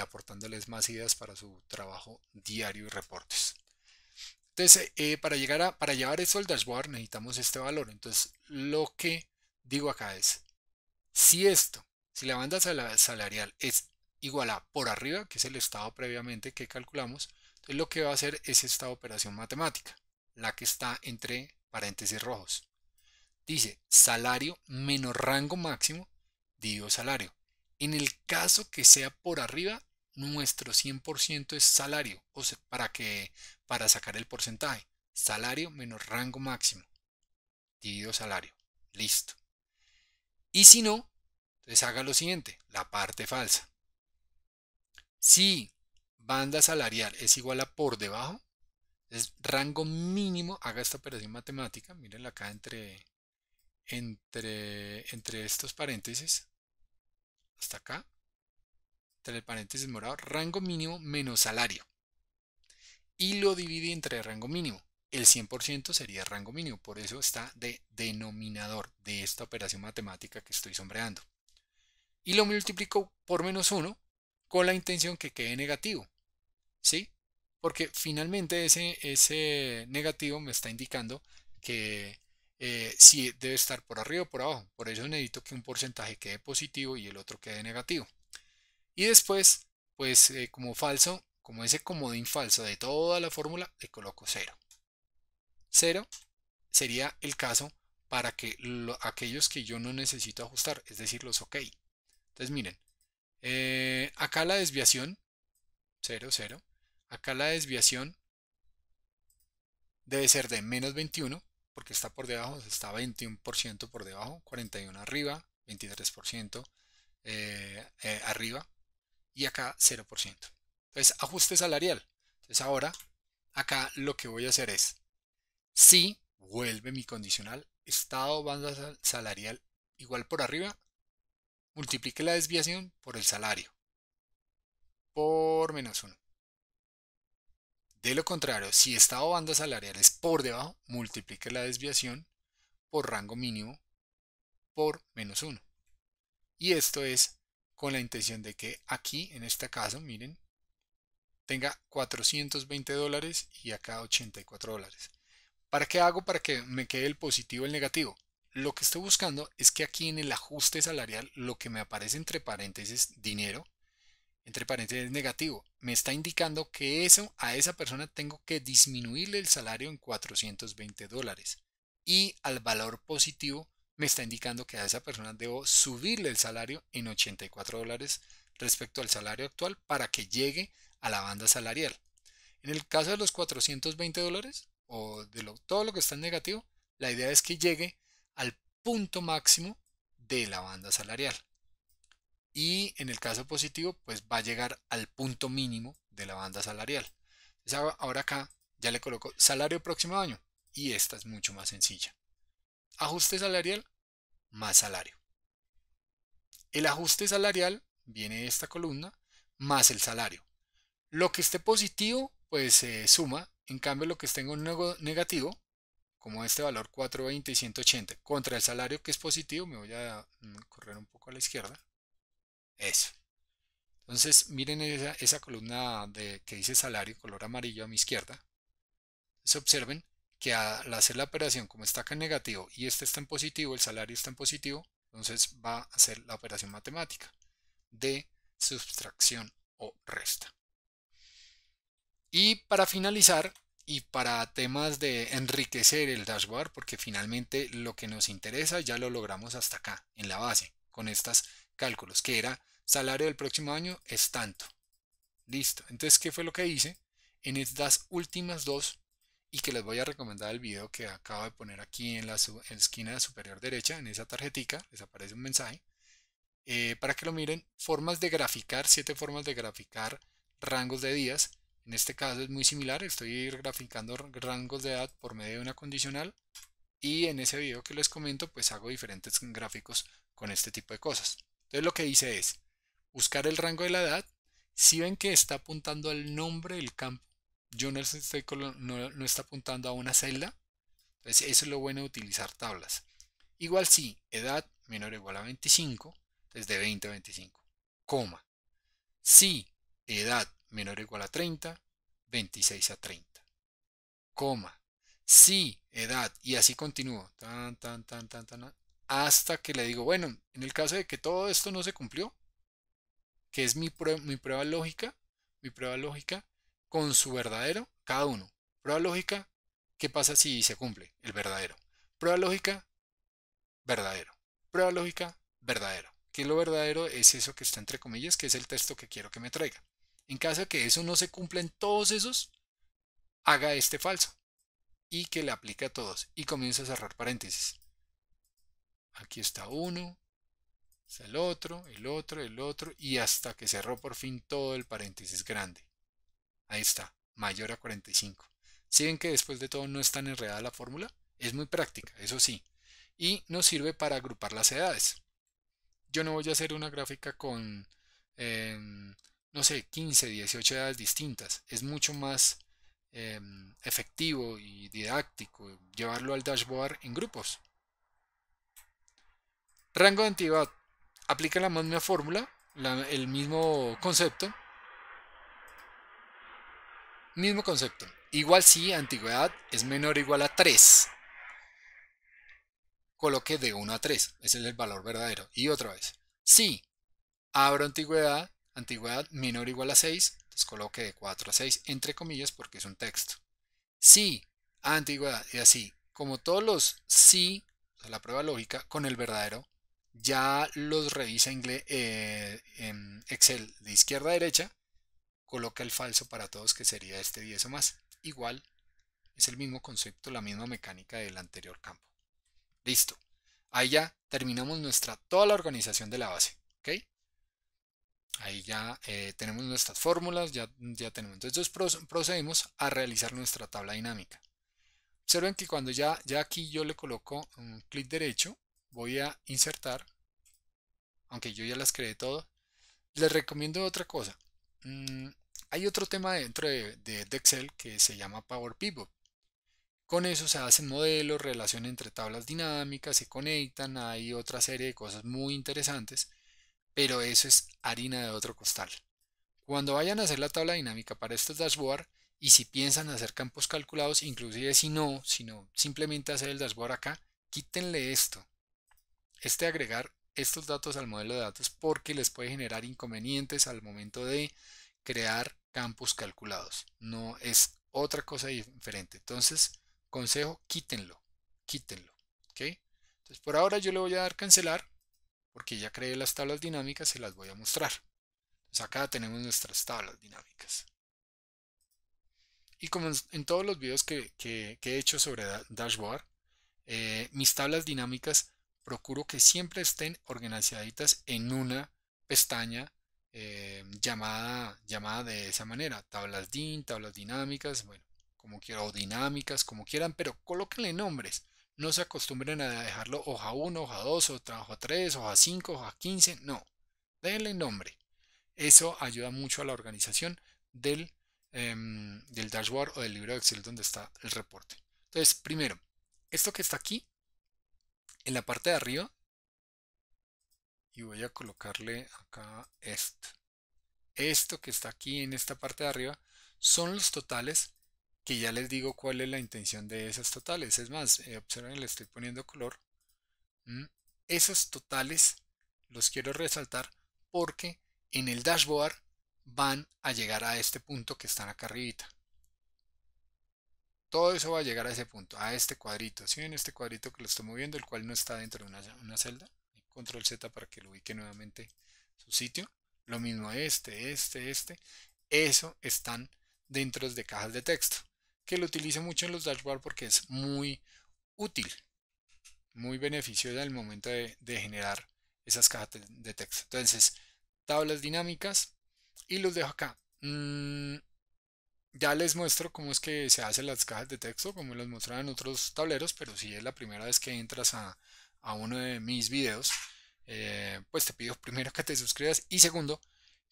aportándoles más ideas para su trabajo diario y reportes. Entonces, eh, para, llegar a, para llevar eso al dashboard necesitamos este valor. Entonces, lo que digo acá es, si esto, si la banda salarial es igual a por arriba, que es el estado previamente que calculamos, entonces lo que va a hacer es esta operación matemática, la que está entre paréntesis rojos. Dice salario menos rango máximo dividido salario. En el caso que sea por arriba, nuestro 100% es salario, o sea, para, que, para sacar el porcentaje. Salario menos rango máximo dividido salario. Listo. Y si no, entonces haga lo siguiente, la parte falsa. Si banda salarial es igual a por debajo, es rango mínimo, haga esta operación matemática, mírenla acá entre, entre, entre estos paréntesis, hasta acá, entre el paréntesis morado, rango mínimo menos salario. Y lo divide entre rango mínimo. El 100% sería rango mínimo, por eso está de denominador de esta operación matemática que estoy sombreando. Y lo multiplico por menos 1 con la intención que quede negativo. ¿Sí? Porque finalmente ese, ese negativo me está indicando que eh, si debe estar por arriba o por abajo. Por eso necesito que un porcentaje quede positivo y el otro quede negativo. Y después, pues eh, como falso, como ese comodín falso de toda la fórmula, le coloco 0. 0 sería el caso para que aquellos que yo no necesito ajustar, es decir, los OK. Entonces miren, eh, acá la desviación, 0, 0. Acá la desviación debe ser de menos 21, porque está por debajo, está 21% por debajo, 41 arriba, 23% eh, eh, arriba y acá 0%. Entonces, ajuste salarial. Entonces ahora, acá lo que voy a hacer es, si vuelve mi condicional, estado banda salarial igual por arriba, multiplique la desviación por el salario, por menos 1. De lo contrario, si esta banda salarial es por debajo, multiplique la desviación por rango mínimo por menos 1. Y esto es con la intención de que aquí, en este caso, miren, tenga 420 dólares y acá 84 dólares. ¿Para qué hago? Para que me quede el positivo y el negativo. Lo que estoy buscando es que aquí en el ajuste salarial, lo que me aparece entre paréntesis, dinero, entre paréntesis, negativo. Me está indicando que eso, a esa persona tengo que disminuirle el salario en 420 dólares. Y al valor positivo me está indicando que a esa persona debo subirle el salario en 84 dólares respecto al salario actual para que llegue a la banda salarial. En el caso de los 420 dólares o de todo lo que está en negativo, la idea es que llegue al punto máximo de la banda salarial y en el caso positivo pues va a llegar al punto mínimo de la banda salarial. Entonces, ahora acá ya le coloco salario próximo año y esta es mucho más sencilla. Ajuste salarial más salario. El ajuste salarial viene de esta columna más el salario. Lo que esté positivo pues se suma, en cambio lo que esté negativo como este valor 420 y 180 contra el salario que es positivo, me voy a mm, correr un poco a la izquierda, eso. Entonces, miren esa, columna de, que dice salario color amarillo a mi izquierda. se observen que al hacer la operación, como está acá en negativo y este está en positivo, el salario está en positivo, entonces va a hacer la operación matemática de sustracción o resta. Y para finalizar, y para temas de enriquecer el dashboard, porque finalmente lo que nos interesa ya lo logramos hasta acá, en la base, con estas cálculos, que era salario del próximo año es tanto. Listo. Entonces, ¿qué fue lo que hice? En estas últimas dos, y que les voy a recomendar el video que acabo de poner aquí en la, esquina superior derecha, en esa tarjetica, les aparece un mensaje, eh, para que lo miren, formas de graficar, siete formas de graficar rangos de días. En este caso es muy similar, estoy graficando rangos de edad por medio de una condicional y en ese video que les comento pues hago diferentes gráficos con este tipo de cosas. Entonces lo que dice es buscar el rango de la edad. Si ven que está apuntando al nombre del campo, yo no, está apuntando a una celda. Entonces eso es lo bueno de utilizar tablas. Igual si edad menor o igual a 25, entonces de 20 a 25, coma. Si edad menor o igual a 30, 26 a 30, coma. Si edad, y así continúo, tan, tan, tan, tan, tan, hasta que le digo, bueno, en el caso de que todo esto no se cumplió, que es mi, prueba lógica, mi prueba lógica con su verdadero, cada uno. Prueba lógica, ¿qué pasa si se cumple? El verdadero. Prueba lógica, verdadero. Prueba lógica, verdadero. es lo verdadero es eso que está entre comillas, que es el texto que quiero que me traiga. En caso de que eso no se cumpla en todos esos, haga este falso y que le aplique a todos y comienza a cerrar paréntesis. Aquí está uno, el otro, el otro, el otro, y hasta que cerró por fin todo el paréntesis grande. Ahí está, mayor a 45. siguen ven que después de todo no es tan enredada la fórmula, es muy práctica, eso sí, y nos sirve para agrupar las edades. Yo no voy a hacer una gráfica con, em, no sé, 15, 18 edades distintas, es mucho más em, efectivo y didáctico llevarlo al dashboard en grupos. Rango de antigüedad. Aplica la misma fórmula, el mismo concepto. Mismo concepto. Igual si antigüedad es menor o igual a 3. Coloque de 1 a 3. Ese es el valor verdadero. Y otra vez. Si abro antigüedad, antigüedad menor o igual a 6, entonces coloque de 4 a 6, entre comillas, porque es un texto. Si antigüedad y así, como todos los si, la prueba lógica, con el verdadero, ya los revisa eh, en Excel de izquierda a derecha, coloca el falso para todos que sería este 10 o más. Igual, es el mismo concepto, la misma mecánica del anterior campo. Listo. Ahí ya terminamos nuestra, toda la organización de la base. ¿ok? Ahí ya eh, tenemos nuestras fórmulas, ya, ya tenemos. Entonces procedemos a realizar nuestra tabla dinámica. Observen que cuando ya, ya aquí yo le coloco un clic derecho, voy a insertar, aunque yo ya las creé todo. Les recomiendo otra cosa. Mm, hay otro tema dentro de, de, Excel que se llama Power Pivot. Con eso se hacen modelos, relación entre tablas dinámicas, se conectan, hay otra serie de cosas muy interesantes, pero eso es harina de otro costal. Cuando vayan a hacer la tabla dinámica para estos dashboard y si piensan hacer campos calculados, inclusive si no, sino simplemente hacer el dashboard acá, quítenle esto este agregar estos datos al modelo de datos porque les puede generar inconvenientes al momento de crear campos calculados. No es otra cosa diferente. Entonces, consejo, quítenlo, quítenlo. ¿ok? Entonces, por ahora yo le voy a dar cancelar porque ya creé las tablas dinámicas y las voy a mostrar. Entonces, acá tenemos nuestras tablas dinámicas. Y como en todos los videos que, he hecho sobre Dashboard, eh, mis tablas dinámicas procuro que siempre estén organizaditas en una pestaña eh, llamada, llamada de esa manera. Tablas DIN, tablas dinámicas, bueno, como o dinámicas, como quieran, pero colóquenle nombres. No se acostumbren a dejarlo hoja 1, hoja 2, hoja 3, hoja 5, hoja 15, no. Denle nombre. Eso ayuda mucho a la organización del, em, del dashboard o del libro de Excel donde está el reporte. Entonces, primero, esto que está aquí en la parte de arriba y voy a colocarle acá esto. Esto que está aquí en esta parte de arriba son los totales que ya les digo cuál es la intención de esos totales. Es más, eh, observen, le estoy poniendo color. Mm, esos totales los quiero resaltar porque en el dashboard van a llegar a este punto que están acá arribita todo eso va a llegar a ese punto, a este cuadrito, Si En este cuadrito que lo estoy moviendo, el cual no está dentro de una, celda. Control Z para que lo ubique nuevamente su sitio. Lo mismo este, este, este. Eso están dentro de cajas de texto. Que lo utilizo mucho en los dashboards. porque es muy útil. Muy beneficiosa al momento de, generar esas cajas de texto. Entonces, tablas dinámicas. Y los dejo acá. Mm, ya les muestro cómo es que se hacen las cajas de texto, como les mostraba en otros tableros, pero si es la primera vez que entras a, uno de mis videos, eh, pues te pido primero que te suscribas y segundo,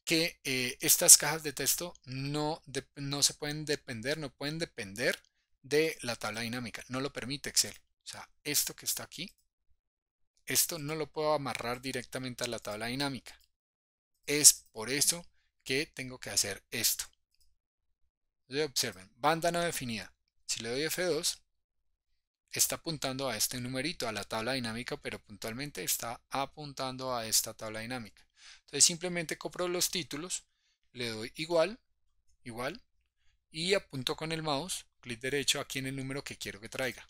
que eh, estas cajas de texto no, no se pueden depender, no pueden depender de la tabla dinámica, no lo permite Excel. O sea, esto que está aquí, esto no lo puedo amarrar directamente a la tabla dinámica. Es por eso que tengo que hacer esto. Entonces observen, banda no definida. Si le doy F2, está apuntando a este numerito, a la tabla dinámica, pero puntualmente está apuntando a esta tabla dinámica. Entonces simplemente copro los títulos, le doy igual, igual, y apunto con el mouse, clic derecho aquí en el número que quiero que traiga.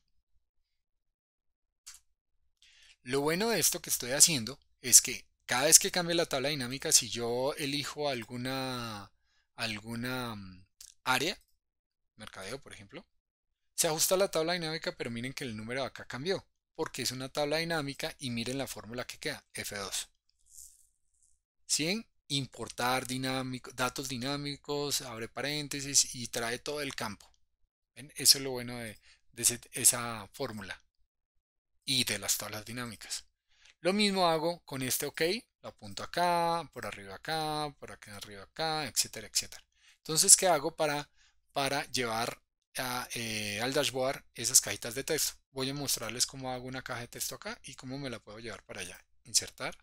Lo bueno de esto que estoy haciendo es que cada vez que cambie la tabla dinámica, si yo elijo alguna, alguna mm, área, mercadeo por ejemplo, se ajusta a la tabla dinámica, pero miren que el número acá cambió, porque es una tabla dinámica y miren la fórmula que queda, F2. 100, importar dinámico, datos dinámicos, abre paréntesis y trae todo el campo. ¿Ven? Eso es lo bueno de, esa fórmula y de las tablas dinámicas. Lo mismo hago con este OK, lo apunto acá, por arriba acá, por acá arriba acá, etcétera, etcétera. Entonces, ¿qué hago para, para llevar eh, al dashboard esas cajitas de texto? Voy a mostrarles cómo hago una caja de texto acá y cómo me la puedo llevar para allá. Insertar.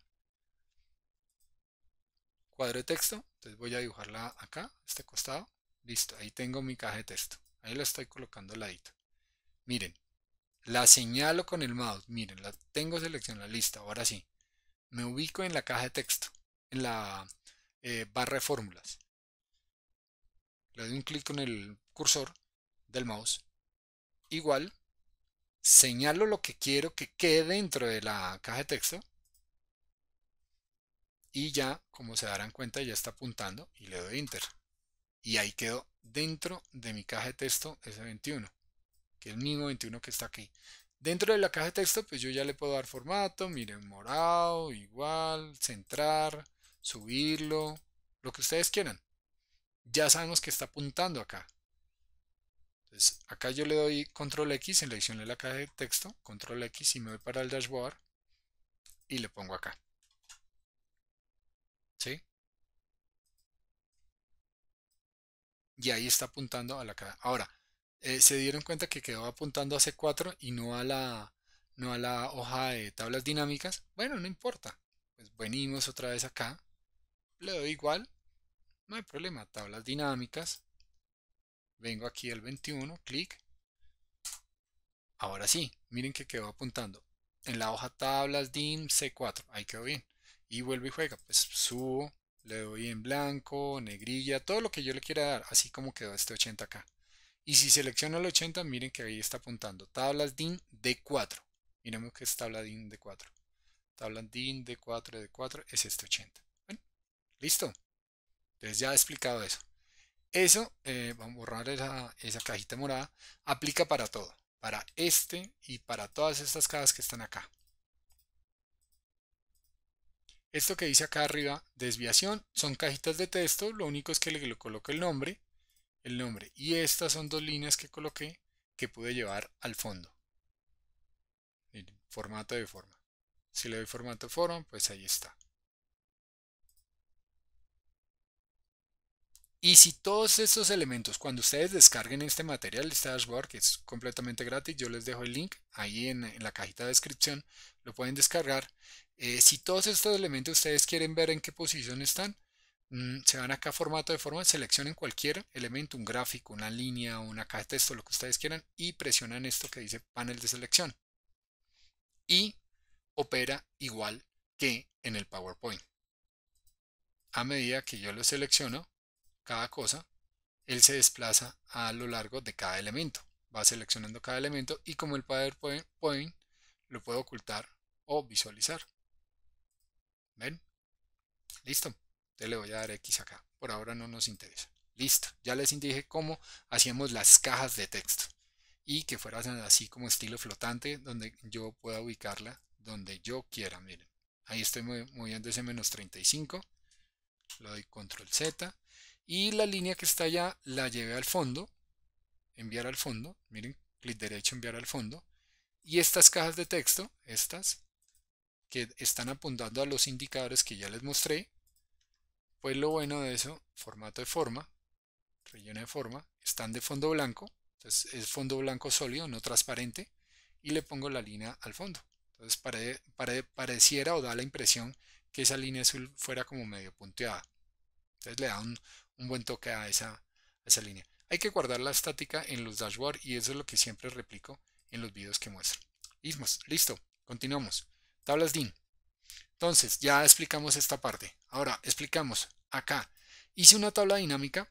Cuadro de texto. Entonces voy a dibujarla acá, este costado. Listo, ahí tengo mi caja de texto. Ahí la estoy colocando al ladito. Miren, la señalo con el mouse. Miren, la tengo seleccionada. Lista, ahora sí. Me ubico en la caja de texto, en la eh, barra de fórmulas le doy un clic con el cursor del mouse, igual, señalo lo que quiero que quede dentro de la caja de texto y ya, como se darán cuenta, ya está apuntando y le doy Enter. Y ahí quedó dentro de mi caja de texto S21, que es el mismo 21 que está aquí. Dentro de la caja de texto, pues yo ya le puedo dar formato, miren, morado, igual, centrar, subirlo, lo que ustedes quieran ya sabemos que está apuntando acá. Entonces, acá yo le doy control X, seleccioné la caja de texto, control X y me voy para el dashboard y le pongo acá. ¿Sí? Y ahí está apuntando a la caja. Ahora, eh, se dieron cuenta que quedó apuntando a C4 y no a la, no a la hoja de tablas dinámicas. Bueno, no importa. Pues venimos otra vez acá. Le doy igual no hay problema, tablas dinámicas. Vengo aquí al 21, clic. Ahora sí, miren que quedó apuntando. En la hoja tablas dim C4, ahí quedó bien. Y vuelvo y juega, pues subo, le doy en blanco, negrilla, todo lo que yo le quiera dar, así como quedó este 80 acá. Y si selecciono el 80, miren que ahí está apuntando. Tablas DIN D4. Miremos que es tabla DIN D4. Tablas DIN D4, D4 es este 80. Bueno, listo. Entonces ya he explicado eso. Eso, eh, vamos a borrar esa, cajita morada, aplica para todo, para este y para todas estas cajas que están acá. Esto que dice acá arriba, desviación, son cajitas de texto, lo único es que le coloco el nombre, el nombre. Y estas son dos líneas que coloqué que pude llevar al fondo. Formato de forma. Si le doy formato de forma, pues ahí está. Y si todos estos elementos, cuando ustedes descarguen este material, este dashboard, que es completamente gratis, yo les dejo el link ahí en, la cajita de descripción, lo pueden descargar. Eh, si todos estos elementos ustedes quieren ver en qué posición están, mm, se van acá a formato de forma, seleccionen cualquier elemento, un gráfico, una línea, una caja de texto, lo que ustedes quieran, y presionan esto que dice panel de selección. Y opera igual que en el PowerPoint. A medida que yo lo selecciono, cada cosa, él se desplaza a lo largo de cada elemento. Va seleccionando cada elemento y como el PowerPoint lo puedo ocultar o visualizar. ¿Ven? Listo. te le voy a dar X acá. Por ahora no nos interesa. Listo. Ya les indiqué cómo hacíamos las cajas de texto. Y que fueran así como estilo flotante, donde yo pueda ubicarla donde yo quiera. Miren. Ahí estoy moviendo ese menos 35. Lo doy control Z y la línea que está allá la llevé al fondo, enviar al fondo, miren, clic derecho, enviar al fondo, y estas cajas de texto, estas, que están apuntando a los indicadores que ya les mostré, pues lo bueno de eso, formato de forma, relleno de forma, están de fondo blanco, entonces es fondo blanco sólido, no transparente, y le pongo la línea al fondo. Entonces para pareciera o da la impresión que esa línea azul fuera como medio punteada. Entonces le da un, un buen toque a esa, línea. Hay que guardar la estática en los dashboards y eso es lo que siempre replico en los videos que muestro. listo, continuamos. Tablas DIN. Entonces, ya explicamos esta parte. Ahora, explicamos acá. Hice una tabla dinámica,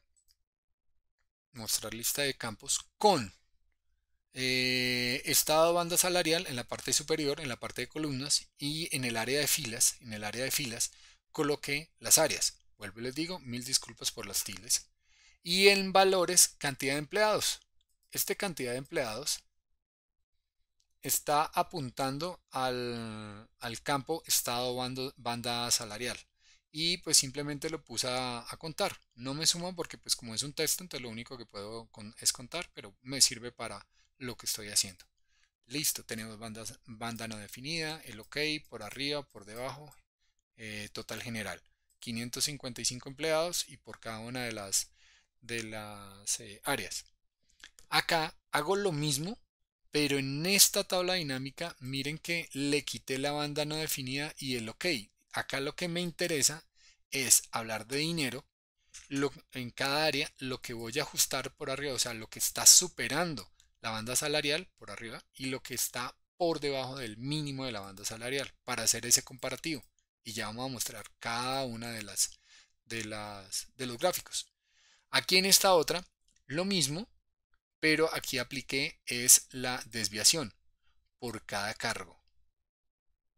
mostrar lista de campos, con eh, estado banda salarial en la parte superior, en la parte de columnas y en el área de filas, en el área de filas, coloqué las áreas. Vuelvo y les digo, mil disculpas por las tiles. Y en valores, cantidad de empleados. Esta cantidad de empleados está apuntando al, campo estado banda salarial. Y pues simplemente lo puse a, contar. No me sumo porque pues como es un texto, entonces lo único que puedo es contar, pero me sirve para lo que estoy haciendo. Listo, tenemos bandas, banda no definida, el OK por arriba, por debajo, eh, total general. 555 empleados y por cada una de las, de las eh, áreas. Acá hago lo mismo, pero en esta tabla dinámica miren que le quité la banda no definida y el OK. Acá lo que me interesa es hablar de dinero lo, en cada área, lo que voy a ajustar por arriba, o sea, lo que está superando la banda salarial por arriba y lo que está por debajo del mínimo de la banda salarial para hacer ese comparativo y ya vamos a mostrar cada una de las de las de los gráficos aquí en esta otra lo mismo pero aquí apliqué es la desviación por cada cargo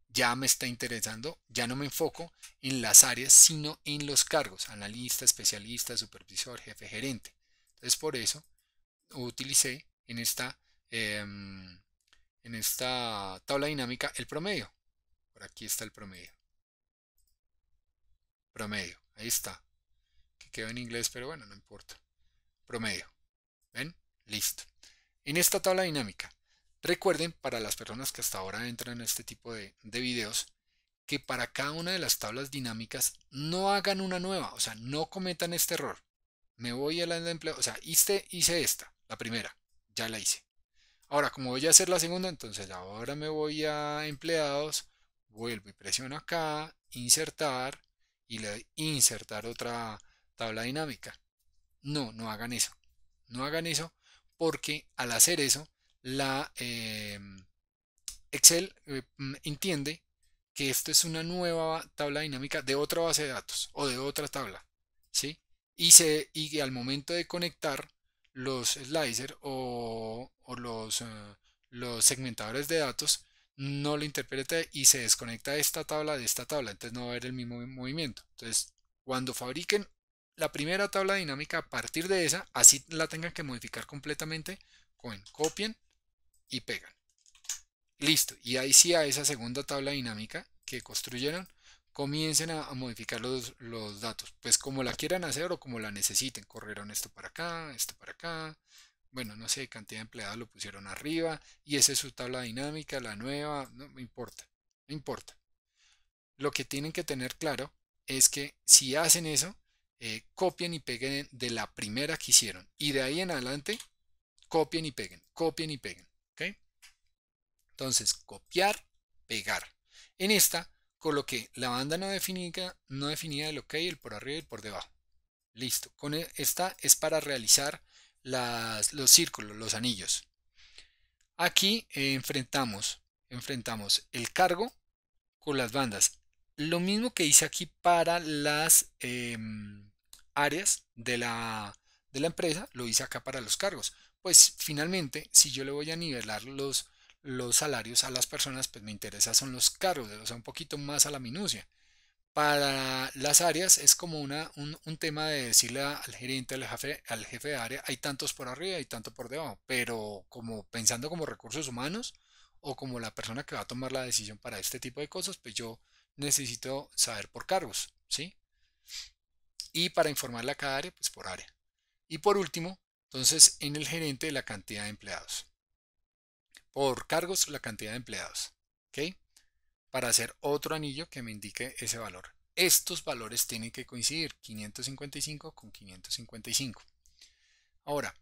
ya me está interesando ya no me enfoco en las áreas sino en los cargos analista especialista supervisor jefe gerente entonces por eso utilicé en esta em, en esta tabla dinámica el promedio por aquí está el promedio Promedio. Ahí está. Que quedó en inglés, pero bueno, no importa. Promedio. ¿Ven? Listo. En esta tabla dinámica, recuerden para las personas que hasta ahora entran en este tipo de, de videos, que para cada una de las tablas dinámicas no hagan una nueva, o sea, no cometan este error. Me voy a la de empleados, o sea, hice, hice esta, la primera, ya la hice. Ahora, como voy a hacer la segunda, entonces ahora me voy a empleados, vuelvo y presiono acá, insertar, y le insertar otra tabla dinámica. No, no hagan eso. No hagan eso porque al hacer eso, la eh, Excel eh, entiende que esto es una nueva tabla dinámica de otra base de datos o de otra tabla. ¿sí? Y, se, y al momento de conectar los slicers o, los, eh, los segmentadores de datos, no lo interprete y se desconecta esta tabla de esta tabla, entonces no va a haber el mismo movimiento. Entonces, cuando fabriquen la primera tabla dinámica a partir de esa, así la tengan que modificar completamente, con copien y pegan. Listo, y ahí sí a esa segunda tabla dinámica que construyeron, comiencen a, modificar los, los, datos, pues como la quieran hacer o como la necesiten, correron esto para acá, esto para acá, bueno, no sé, cantidad de empleados lo pusieron arriba y esa es su tabla dinámica, la nueva, no me importa, no importa. Lo que tienen que tener claro es que si hacen eso, eh, copien y peguen de la primera que hicieron y de ahí en adelante copien y peguen, copien y peguen. ¿okay? Entonces, copiar, pegar. En esta coloqué la banda no definida, no definida del OK, el por arriba y el por debajo. Listo. Con e, esta es para realizar las, los círculos, los anillos. Aquí enfrentamos, enfrentamos el cargo con las bandas. Lo mismo que hice aquí para las em, áreas de la, de la empresa, lo hice acá para los cargos. Pues finalmente, si yo le voy a nivelar los, los salarios a las personas, pues me interesa son los cargos, o sea, un poquito más a la minucia para las áreas es como una, un, tema de decirle al gerente, al jefe, al jefe de área, hay tantos por arriba y tanto por debajo, pero como pensando como recursos humanos o como la persona que va a tomar la decisión para este tipo de cosas, pues yo necesito saber por cargos, ¿sí? Y para informarle a cada área, pues por área. Y por último, entonces en el gerente la cantidad de empleados. Por cargos, la cantidad de empleados, ¿ok? para hacer otro anillo que me indique ese valor. Estos valores tienen que coincidir, 555 con 555. Ahora,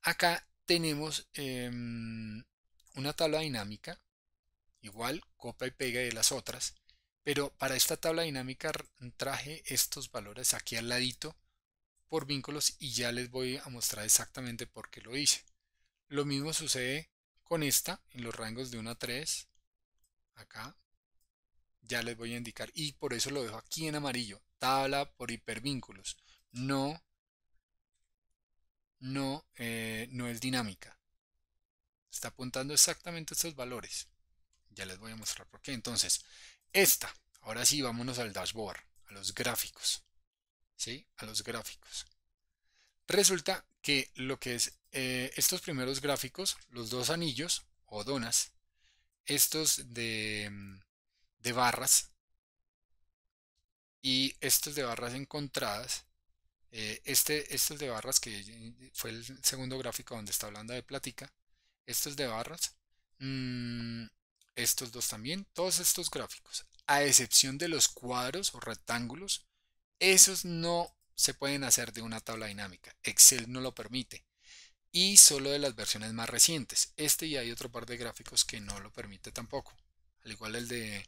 acá tenemos em, una tabla dinámica, igual Copa y pega de las otras, pero para esta tabla dinámica traje estos valores aquí al ladito por vínculos y ya les voy a mostrar exactamente por qué lo hice. Lo mismo sucede con esta en los rangos de 1 a 3, acá, ya les voy a indicar y por eso lo dejo aquí en amarillo, tabla por hipervínculos. No, no, eh, no es dinámica. Está apuntando exactamente estos valores. Ya les voy a mostrar por qué. Entonces, esta, ahora sí, vámonos al dashboard, a los gráficos. ¿Sí? A los gráficos. Resulta que lo que es eh, estos primeros gráficos, los dos anillos o donas, estos de mm, de barras y estos de barras encontradas, eh, este, estos de barras que eh, fue el segundo gráfico donde está hablando de plática, estos de barras, mm, estos dos también, todos estos gráficos, a excepción de los cuadros o rectángulos, esos no se pueden hacer de una tabla dinámica, Excel no lo permite. Y solo de las versiones más recientes. Este y hay otro par de gráficos que no lo permite tampoco. Al igual el de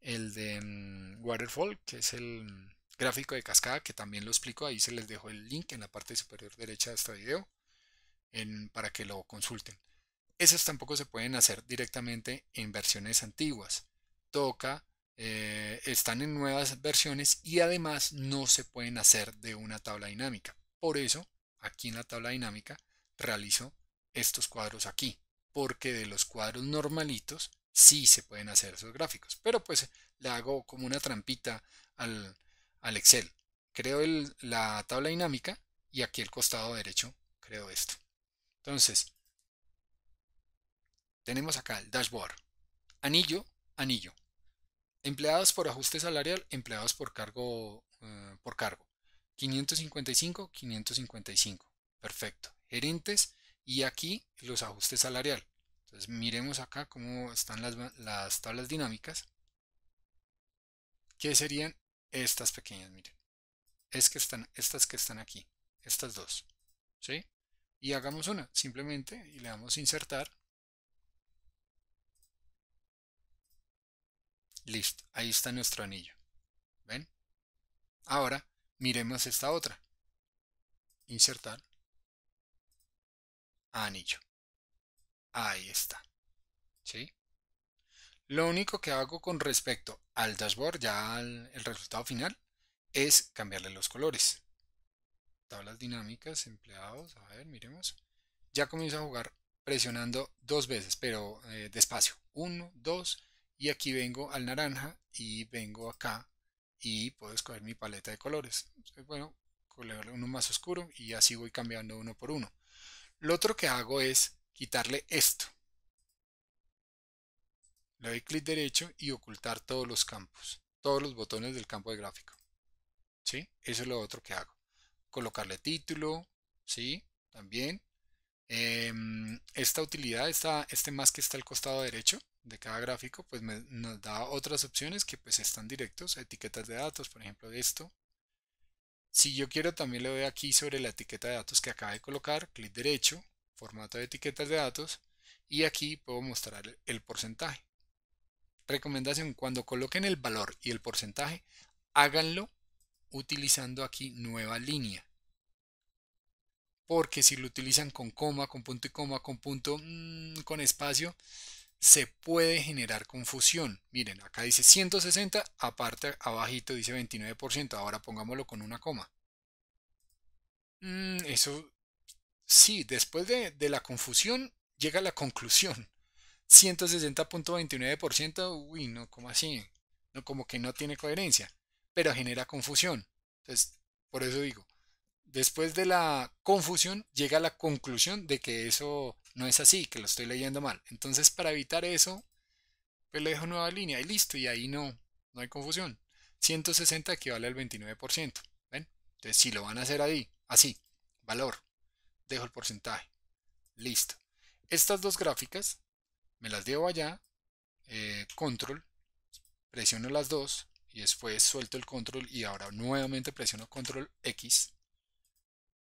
el de mm, Waterfall, que es el gráfico de cascada, que también lo explico, ahí se les dejo el link en la parte superior derecha de este video para que lo consulten. Esos tampoco se pueden hacer directamente en versiones antiguas. Toca, eh, están en nuevas versiones y además no se pueden hacer de una tabla dinámica. Por eso, aquí en la tabla dinámica, realizo estos cuadros aquí, porque de los cuadros normalitos sí se pueden hacer esos gráficos. Pero pues le hago como una trampita al, Excel. Creo la tabla dinámica y aquí el costado derecho creo esto. Entonces, tenemos acá el dashboard. Anillo, anillo. Empleados por ajuste salarial, empleados por cargo, eh, por cargo. 555, 555. Perfecto. Gerentes y aquí los ajustes salariales entonces miremos acá cómo están las, tablas dinámicas. ¿Qué serían estas pequeñas? Miren, es que están, estas que están aquí, estas dos. ¿Sí? Y hagamos una, simplemente, y le damos insertar. Listo, ahí está nuestro anillo. ¿Ven? Ahora miremos esta otra. Insertar. Anillo. Ahí está. ¿Sí? Lo único que hago con respecto al dashboard, ya al el resultado final, es cambiarle los colores. Tablas dinámicas, empleados, a ver, miremos. Ya comienzo a jugar presionando dos veces, pero eh, despacio. Uno, dos, y aquí vengo al naranja y vengo acá y puedo escoger mi paleta de colores. Bueno, color uno más oscuro y así voy cambiando uno por uno. Lo otro que hago es quitarle esto. Le doy clic derecho y ocultar todos los campos, todos los botones del campo de gráfico. ¿Sí? Eso es lo otro que hago. Colocarle título, ¿sí? También. Em, esta utilidad, esta, este más que está al costado derecho de cada gráfico, pues nos da otras opciones que pues están directos, etiquetas de datos, por ejemplo, de esto. Si yo quiero también le doy aquí sobre la etiqueta de datos que acaba de colocar, clic derecho, formato de etiquetas de datos y aquí puedo mostrar el porcentaje. Recomendación, cuando coloquen el valor y el porcentaje, háganlo utilizando aquí nueva línea. Porque si lo utilizan con coma, con punto y coma, con punto, mm, con espacio, se puede generar confusión. Miren, acá dice 160, aparte abajito dice 29%, ahora pongámoslo con una coma. Mm, eso Sí, después de, la confusión llega la conclusión. 160.29%, uy, no, como así? No, como que no tiene coherencia, pero genera confusión. Entonces, por eso digo, después de la confusión llega la conclusión de que eso no es así, que lo estoy leyendo mal. Entonces, para evitar eso, pues le dejo nueva línea y listo, y ahí no, no hay confusión. 160 equivale al 29%, ¿ven? Entonces, si lo van a hacer ahí, así, valor, dejo el porcentaje. Listo. Estas dos gráficas me las llevo allá, eh, control, presiono las dos y después suelto el control y ahora nuevamente presiono control X,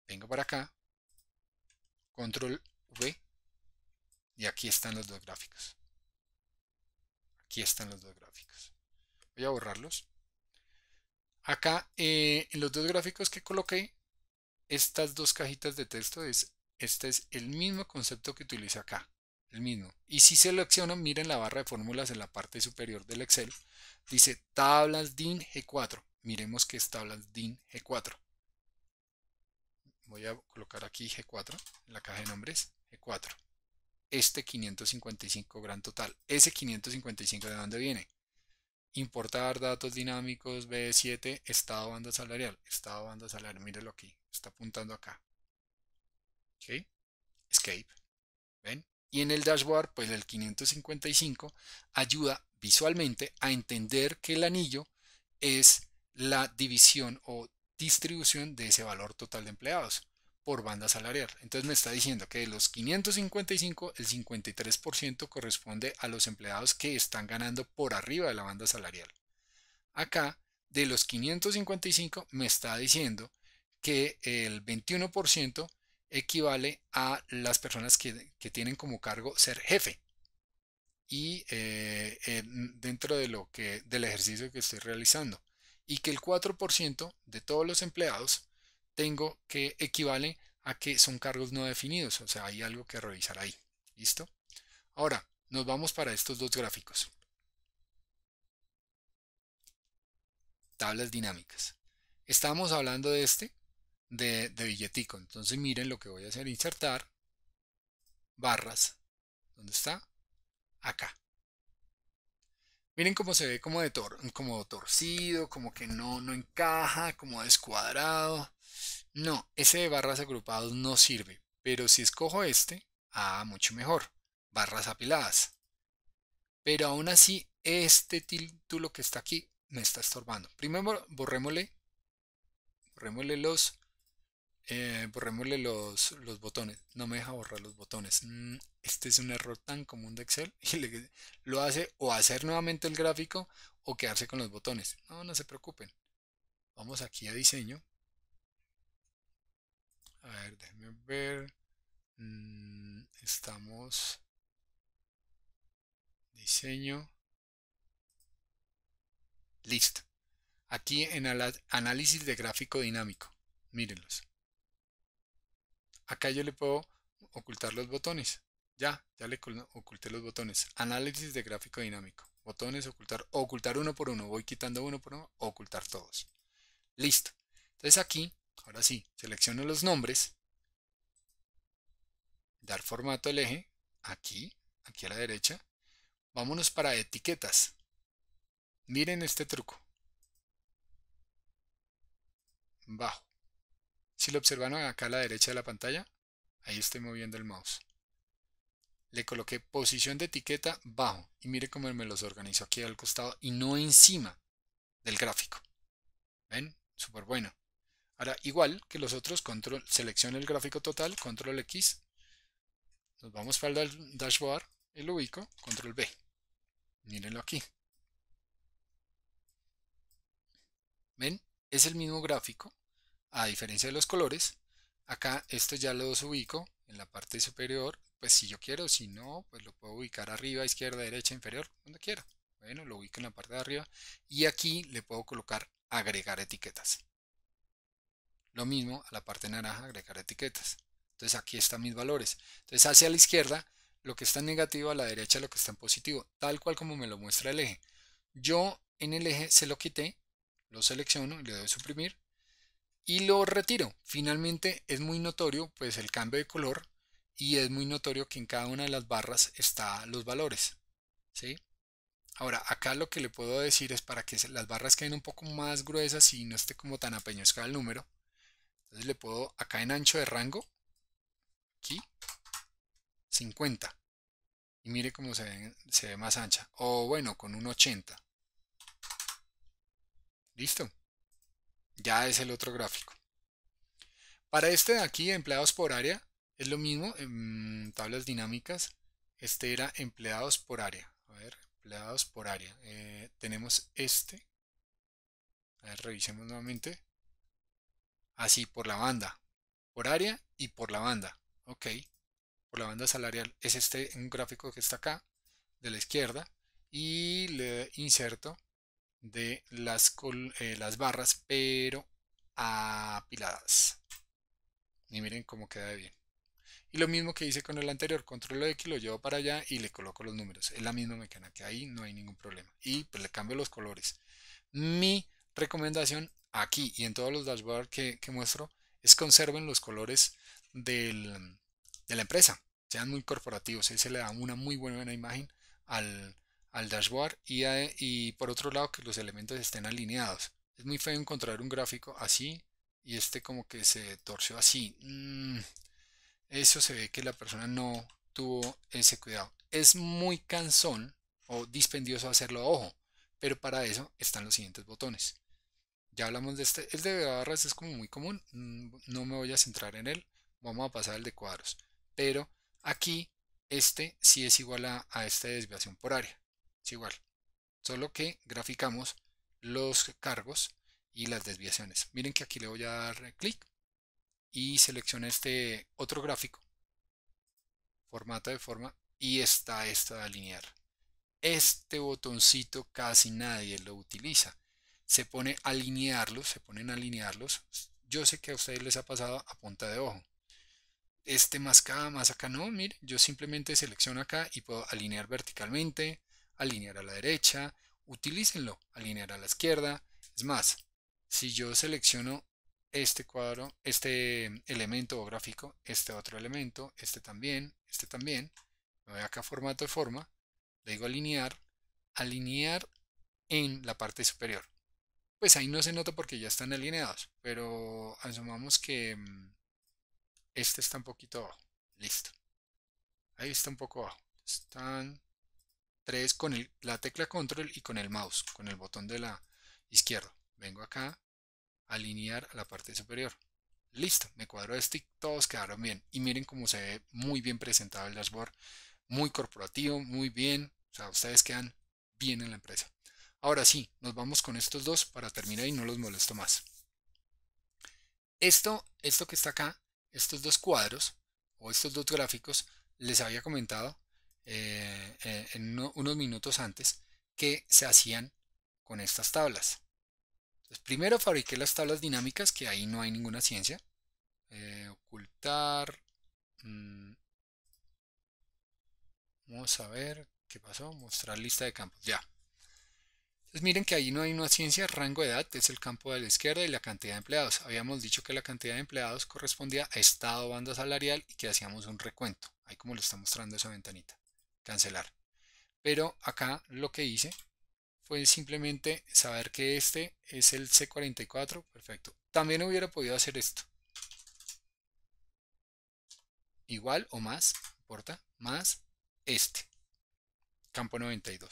vengo para acá, control V y aquí están los dos gráficos. Aquí están los dos gráficos. Voy a borrarlos. Acá eh, en los dos gráficos que coloqué estas dos cajitas de texto es, este es el mismo concepto que utiliza acá, el mismo. Y si selecciono, miren la barra de fórmulas en la parte superior del Excel, dice tablas DIN G4. Miremos que es tablas DIN G4. Voy a colocar aquí G4 en la caja de nombres, G4. Este 555 gran total. Ese 555 de dónde viene? importar datos dinámicos, B7, estado banda salarial, estado banda salarial, mírelo aquí, está apuntando acá. ¿Ok? Escape. ¿Ven? Y en el dashboard, pues el 555 ayuda visualmente a entender que el anillo es la división o distribución de ese valor total de empleados por banda salarial. Entonces me está diciendo que de los 555, el 53% corresponde a los empleados que están ganando por arriba de la banda salarial. Acá, de los 555, me está diciendo que el 21% equivale a las personas que, tienen como cargo ser jefe. Y eh, dentro de lo que, del ejercicio que estoy realizando. Y que el 4% de todos los empleados tengo que equivale a que son cargos no definidos, o sea, hay algo que revisar ahí. ¿Listo? Ahora, nos vamos para estos dos gráficos. Tablas dinámicas. Estábamos hablando de este, de, billetico. Entonces miren lo que voy a hacer, insertar barras. ¿Dónde está? Acá. Miren cómo se ve como, como torcido, como que no, no encaja, como descuadrado. No, ese de barras agrupados no sirve, pero si escojo este, ah, mucho mejor, barras apiladas. Pero aún así, este título que está aquí me está estorbando. Primero borrémosle, los, eh, los, los, botones. No me deja borrar los botones. Mm, este es un error tan común de Excel y lo hace o hacer nuevamente el gráfico o quedarse con los botones. No, no se preocupen. Vamos aquí a diseño a ver, déjenme ver. Mm, estamos. Diseño. Listo. Aquí en análisis de gráfico dinámico. Mírenlos. Acá yo le puedo ocultar los botones. Ya, ya le oculté los botones. Análisis de gráfico dinámico. Botones, ocultar, ocultar uno por uno. Voy quitando uno por uno, ocultar todos. Listo. Entonces aquí Ahora sí, selecciono los nombres, dar formato al eje, aquí, aquí a la derecha. Vámonos para etiquetas. Miren este truco. Bajo. Si lo observan acá a la derecha de la pantalla, ahí estoy moviendo el mouse. Le coloqué posición de etiqueta bajo y mire cómo me los organizo aquí al costado y no encima del gráfico. ¿Ven? Súper bueno. Ahora, igual que los otros, control, selecciono el gráfico total, control X, nos vamos para el dashboard el lo ubico, control B. Mírenlo aquí. ¿Ven? Es el mismo gráfico, a diferencia de los colores. Acá esto ya lo ubico en la parte superior, pues si yo quiero, si no, pues lo puedo ubicar arriba, izquierda, derecha, inferior, donde quiera. Bueno, lo ubico en la parte de arriba y aquí le puedo colocar agregar etiquetas. Lo mismo a la parte naranja, agregar etiquetas. Entonces aquí están mis valores. Entonces hacia la izquierda lo que está en negativo, a la derecha lo que está en positivo, tal cual como me lo muestra el eje. Yo en el eje se lo quité, lo selecciono, le doy suprimir y lo retiro. Finalmente es muy notorio pues el cambio de color y es muy notorio que en cada una de las barras están los valores. ¿sí? Ahora, acá lo que le puedo decir es para que las barras queden un poco más gruesas y no esté como tan apeñosca el número, entonces le puedo, acá en ancho de rango, aquí, 50. Y mire cómo se ve, se ve más ancha. O bueno, con un 80. Listo. Ya es el otro gráfico. Para este de aquí, empleados por área, es lo mismo en em, tablas dinámicas. Este era empleados por área. A ver, empleados por área. Eh, tenemos este. A ver, revisemos nuevamente así por la banda, por área y por la banda. Ok, por la banda salarial es este un gráfico que está acá de la izquierda y le inserto de las, eh, las barras pero apiladas. Y miren cómo queda bien. Y lo mismo que hice con el anterior, control X, lo llevo para allá y le coloco los números. Es la misma mecánica, ahí no hay ningún problema. Y pues le cambio los colores. Mi recomendación, aquí y en todos los dashboards que, muestro es conserven los colores de la empresa, sean muy corporativos, ahí se le da una muy buena imagen al, dashboard y, eh, y por otro lado que los elementos estén alineados. Es muy feo encontrar un gráfico así y este como que se torció así. Mm, eso se ve que la persona no tuvo ese cuidado. Es muy cansón o dispendioso hacerlo a ojo, pero para eso están los siguientes botones. Ya hablamos de este. El de barras es como muy común. Mm, no me voy a centrar en él. Vamos a pasar al de cuadros. Pero aquí este sí es igual a, esta desviación por área. Es igual. Solo que graficamos los cargos y las desviaciones. Miren que aquí le voy a dar clic y seleccioné este otro gráfico. Formato de forma y está esta de alinear. Este botoncito casi nadie lo utiliza se pone a alinearlos, se ponen a alinearlos. Yo sé que a ustedes les ha pasado a punta de ojo. Este más acá, más acá no, mire, yo simplemente selecciono acá y puedo alinear verticalmente, alinear a la derecha, utilícenlo, alinear a la izquierda. Es más, si yo selecciono este cuadro, este elemento gráfico, este otro elemento, este también, este también, me voy acá a formato de forma, le digo alinear, alinear en la parte superior pues ahí no se nota porque ya están alineados, pero asumamos que mm, este está un poquito Listo. Ahí está un poco Están tres con la tecla control y con el mouse, con el botón de la izquierda. Vengo acá, alinear a la parte superior. Listo, me cuadro este todos quedaron bien. Y miren cómo se ve muy bien presentado el dashboard. Muy corporativo, muy bien. O sea, ustedes quedan bien en la empresa. Ahora sí, nos vamos con estos dos para terminar y no los molesto más. Esto, esto que está acá, estos dos cuadros o estos dos gráficos, les había comentado eh, eh, en unos minutos antes que se hacían con estas tablas. primero fabriqué las tablas dinámicas, que ahí no hay ninguna ciencia. Eh, ocultar. Mm, vamos a ver qué pasó. Mostrar lista de campos. Ya. Pues miren que ahí no hay una ciencia, rango de edad es el campo de la izquierda y la cantidad de empleados. Habíamos dicho que la cantidad de empleados correspondía a estado, banda salarial y que hacíamos un recuento. Ahí como lo está mostrando esa ventanita. Cancelar. Pero acá lo que hice fue simplemente saber que este es el C44. Perfecto. También hubiera podido hacer esto. Igual o más, importa, más este. Campo 92.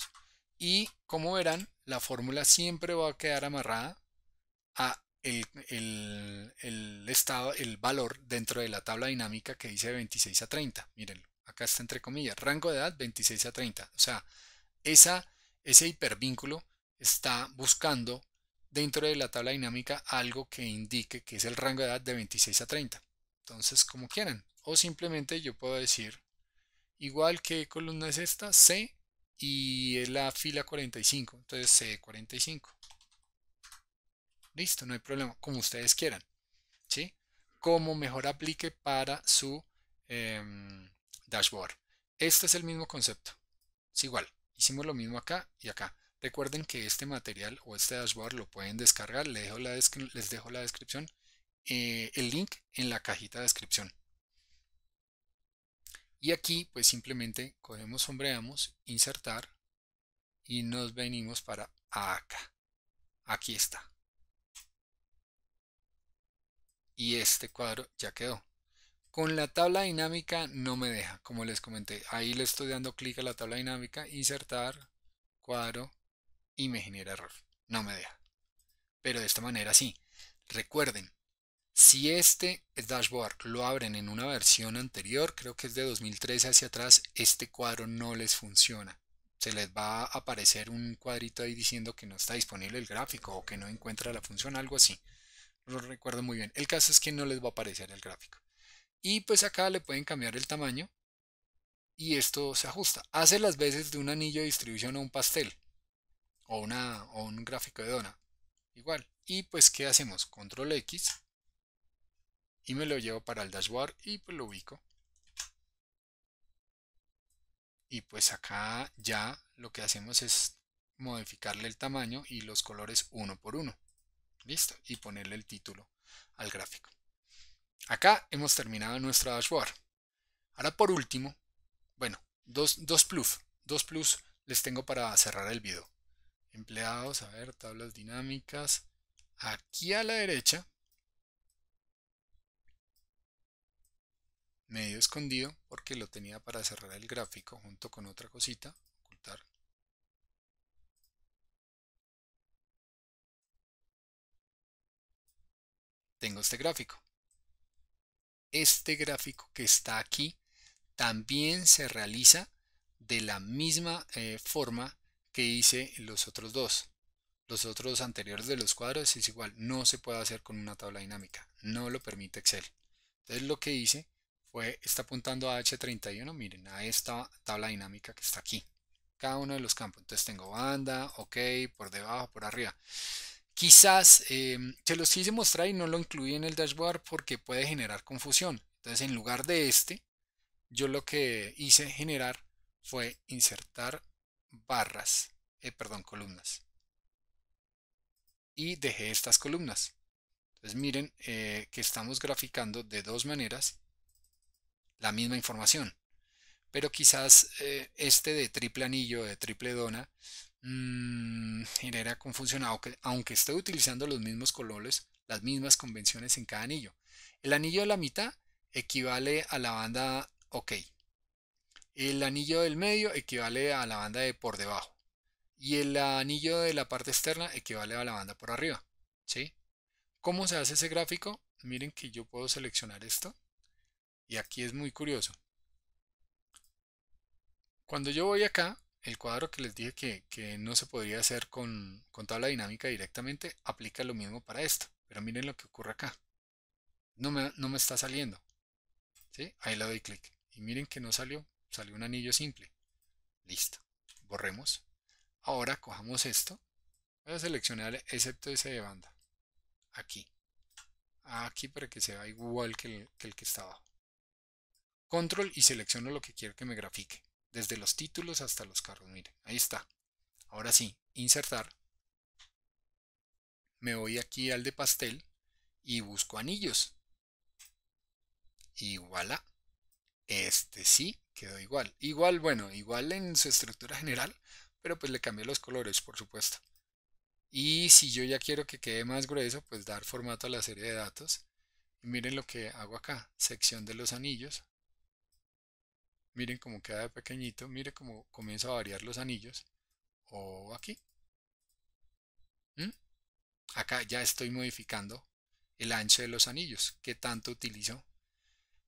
Y como verán, la fórmula siempre va a quedar amarrada a el, estado, el valor dentro de la tabla dinámica que dice 26 a 30. Mírenlo, acá está entre comillas, rango de edad 26 a 30. O sea, esa, ese hipervínculo está buscando dentro de la tabla dinámica algo que indique que es el rango de edad de 26 a 30. Entonces, como quieran. O simplemente yo puedo decir, igual que columna es esta, C, y es la fila 45, entonces C45. Listo, no hay problema, como ustedes quieran. ¿sí? Como mejor aplique para su em, dashboard. Este es el mismo concepto, es igual. Hicimos lo mismo acá y acá. Recuerden que este material o este dashboard lo pueden descargar, les dejo la, les dejo la descripción, eh, el link en la cajita de descripción. Y aquí pues simplemente cogemos, sombreamos, insertar y nos venimos para acá. Aquí está. Y este cuadro ya quedó. Con la tabla dinámica no me deja, como les comenté. Ahí le estoy dando clic a la tabla dinámica, insertar, cuadro y me genera error. No me deja. Pero de esta manera sí. Recuerden, si este dashboard lo abren en una versión anterior, creo que es de 2013 hacia atrás, este cuadro no les funciona. Se les va a aparecer un cuadrito ahí diciendo que no está disponible el gráfico o que no encuentra la función, algo así. Lo recuerdo muy bien. El caso es que no les va a aparecer el gráfico. Y pues acá le pueden cambiar el tamaño y esto se ajusta. Hace las veces de un anillo de distribución a un pastel o, o un gráfico de dona. Igual. Y pues, ¿qué hacemos? Control X y me lo llevo para el dashboard y pues lo ubico. Y pues acá ya lo que hacemos es modificarle el tamaño y los colores uno por uno. Listo. Y ponerle el título al gráfico. Acá hemos terminado nuestro dashboard. Ahora por último, bueno, dos, dos plus. Dos plus les tengo para cerrar el video. Empleados, a ver, tablas dinámicas. Aquí a la derecha medio escondido porque lo tenía para cerrar el gráfico junto con otra cosita, ocultar. Tengo este gráfico. Este gráfico que está aquí también se realiza de la misma eh, forma que hice los otros dos. Los otros anteriores de los cuadros es igual, no se puede hacer con una tabla dinámica, no lo permite Excel. Entonces lo que hice está apuntando a H31, miren, a esta tabla dinámica que está aquí. Cada uno de los campos. Entonces tengo banda, ok, por debajo, por arriba. Quizás eh, se los quise mostrar y no lo incluí en el dashboard porque puede generar confusión. Entonces en lugar de este, yo lo que hice generar fue insertar barras, eh, perdón, columnas. Y dejé estas columnas. Entonces miren eh, que estamos graficando de dos maneras la misma información. Pero quizás eh, este de triple anillo, de triple dona, mmm, genera confusión, aunque, aunque esté utilizando los mismos colores, las mismas convenciones en cada anillo. El anillo de la mitad equivale a la banda OK. El anillo del medio equivale a la banda de por debajo. Y el anillo de la parte externa equivale a la banda por arriba. ¿sí? ¿Cómo se hace ese gráfico? Miren que yo puedo seleccionar esto. Y aquí es muy curioso. Cuando yo voy acá, el cuadro que les dije que, no se podría hacer con, con, tabla dinámica directamente, aplica lo mismo para esto. Pero miren lo que ocurre acá. No me, está saliendo. Ahí le doy clic. Y miren que no salió. Salió un anillo simple. Listo. Borremos. Ahora cojamos esto. Voy a seleccionar excepto ese de banda. Aquí. Aquí para que sea igual que el que, el que está abajo control y selecciono lo que quiero que me grafique, desde los títulos hasta los carros, miren, ahí está. Ahora sí, insertar, me voy aquí al de pastel y busco anillos. Igual a. este sí quedó igual. Igual, bueno, igual en su estructura general, pero pues le cambié los colores, por supuesto. Y si yo ya quiero que quede más grueso, pues dar formato a la serie de datos. miren lo que hago acá, sección de los anillos, miren cómo queda de pequeñito, Miren cómo comienza a variar los anillos, o aquí. ¿Mm? Acá ya estoy modificando el ancho de los anillos, que tanto utilizo.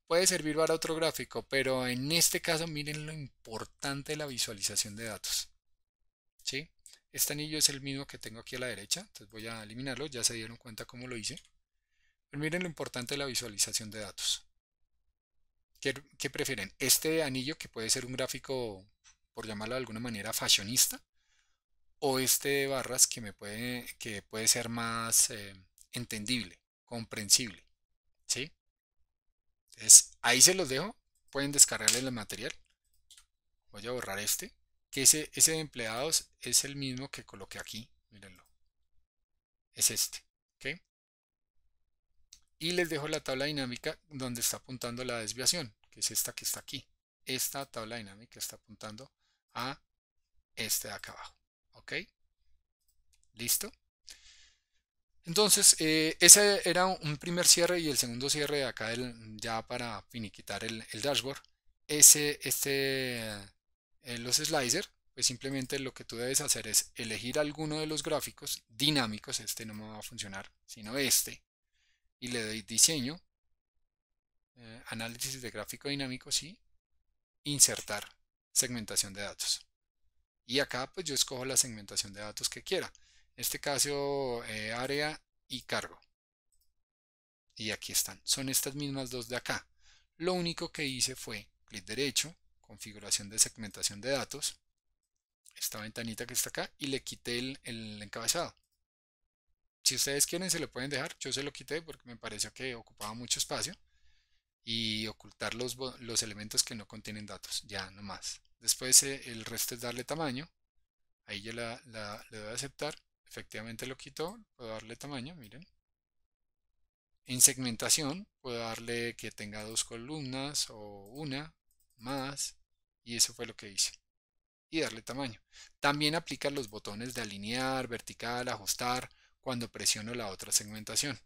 Puede servir para otro gráfico, pero en este caso miren lo importante de la visualización de datos. ¿Sí? Este anillo es el mismo que tengo aquí a la derecha, entonces voy a eliminarlo, ya se dieron cuenta cómo lo hice. Pero miren lo importante de la visualización de datos. ¿Qué, prefieren? ¿Este anillo que puede ser un gráfico, por llamarlo de alguna manera, fashionista? ¿O este de barras que, me puede, que puede ser más eh, entendible, comprensible? ¿Sí? Entonces, ahí se los dejo. Pueden descargarle el material. Voy a borrar este. Que ese, ese de empleados es el mismo que coloqué aquí. Mírenlo. Es este. ¿Ok? y les dejo la tabla dinámica donde está apuntando la desviación, que es esta que está aquí. Esta tabla dinámica está apuntando a este de acá abajo. ¿Ok? ¿Listo? Entonces, eh, ese era un primer cierre y el segundo cierre de acá ya para finiquitar el, el dashboard. Ese, este, eh, los slicer, pues simplemente lo que tú debes hacer es elegir alguno de los gráficos dinámicos, este no me va a funcionar, sino este, y le doy diseño, eh, análisis de gráfico dinámico, sí, insertar segmentación de datos. Y acá pues yo escojo la segmentación de datos que quiera. En este caso, eh, área y cargo. Y aquí están. Son estas mismas dos de acá. Lo único que hice fue clic derecho, configuración de segmentación de datos, esta ventanita que está acá, y le quité el, el encabezado. Si ustedes quieren se lo pueden dejar. Yo se lo quité porque me pareció que ocupaba mucho espacio. Y ocultar los, los elementos que no contienen datos. Ya, no más. Después eh, el resto es darle tamaño. Ahí ya le doy a aceptar. Efectivamente lo quito, Puedo darle tamaño, miren. En segmentación puedo darle que tenga dos columnas o una más. Y eso fue lo que hice. Y darle tamaño. También aplica los botones de alinear, vertical, ajustar cuando presiono la otra segmentación.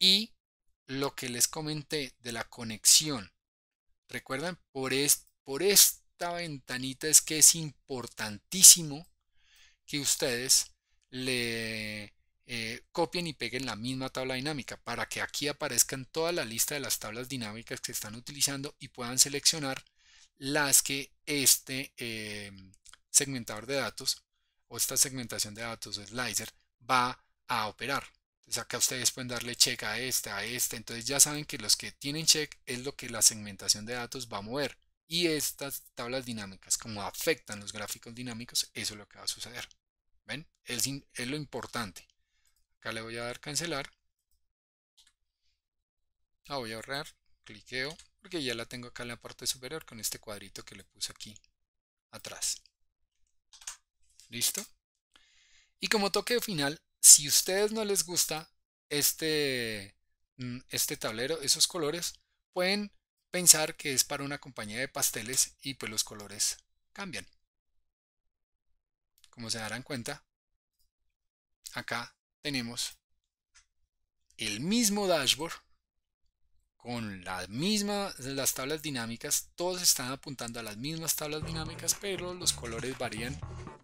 Y lo que les comenté de la conexión. Recuerdan, por, por esta ventanita es que es importantísimo que ustedes le eh, copien y peguen la misma tabla dinámica para que aquí aparezcan toda la lista de las tablas dinámicas que están utilizando y puedan seleccionar las que este eh, segmentador de datos o esta segmentación de datos o slicer va a operar. Entonces acá ustedes pueden darle check a esta, a este. Entonces ya saben que los que tienen check es lo que la segmentación de datos va a mover. Y estas tablas dinámicas, como afectan los gráficos dinámicos, eso es lo que va a suceder. ¿Ven? Es, es lo importante. Acá le voy a dar cancelar. La ah, voy a ahorrar. Cliqueo. Porque ya la tengo acá en la parte superior con este cuadrito que le puse aquí atrás. ¿Listo? Y como toque final, si a ustedes no les gusta este, mm, este tablero, esos colores, pueden pensar que es para una compañía de pasteles y pues los colores cambian. Como se darán cuenta, acá tenemos el mismo dashboard con las mismas las tablas dinámicas, todos están apuntando a las mismas tablas dinámicas, pero los colores varían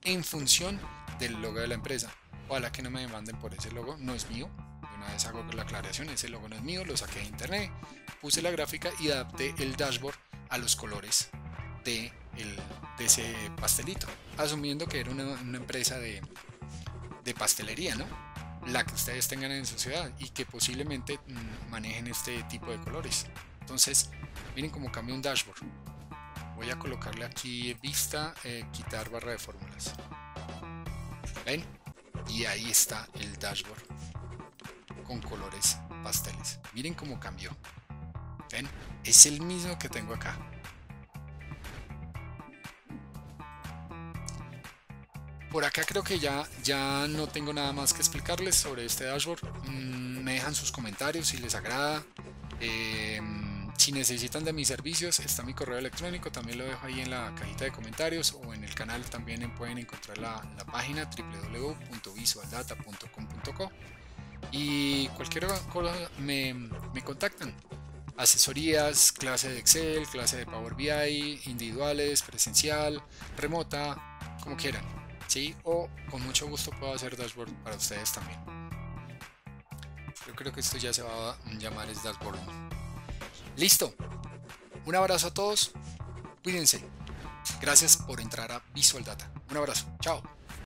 en función del logo de la empresa. Ojalá que no me demanden por ese logo, no es mío. una vez hago la aclaración, ese logo no es mío, lo saqué de internet, puse la gráfica y adapté el dashboard a los colores de, el, ese pastelito, asumiendo que era una, empresa de, de pastelería, ¿no? la que ustedes tengan en su ciudad y que posiblemente mm, manejen este tipo de colores. Entonces, miren cómo cambió un dashboard. Voy a colocarle aquí vista, eh, quitar barra de fórmulas. ¿Ven? Y ahí está el dashboard con colores pasteles. Miren cómo cambió. ¿Ven? Es el mismo que tengo acá. Por acá creo que ya, ya no tengo nada más que explicarles sobre este dashboard. Mm, me dejan sus comentarios si les agrada. Em, si necesitan de mis servicios, está mi correo electrónico, también lo dejo ahí en la cajita de comentarios o en el canal también pueden encontrar la, página www.visualdata.com.co y cualquier cosa me, me contactan. Asesorías, clase de Excel, clase de Power BI, individuales, presencial, remota, como quieran. ¿sí? O con mucho gusto puedo hacer dashboard para ustedes también. Yo creo que esto ya se va a llamar es dashboard. Listo. Un abrazo a todos. Cuídense. Gracias por entrar a Visual Data. Un abrazo. Chao.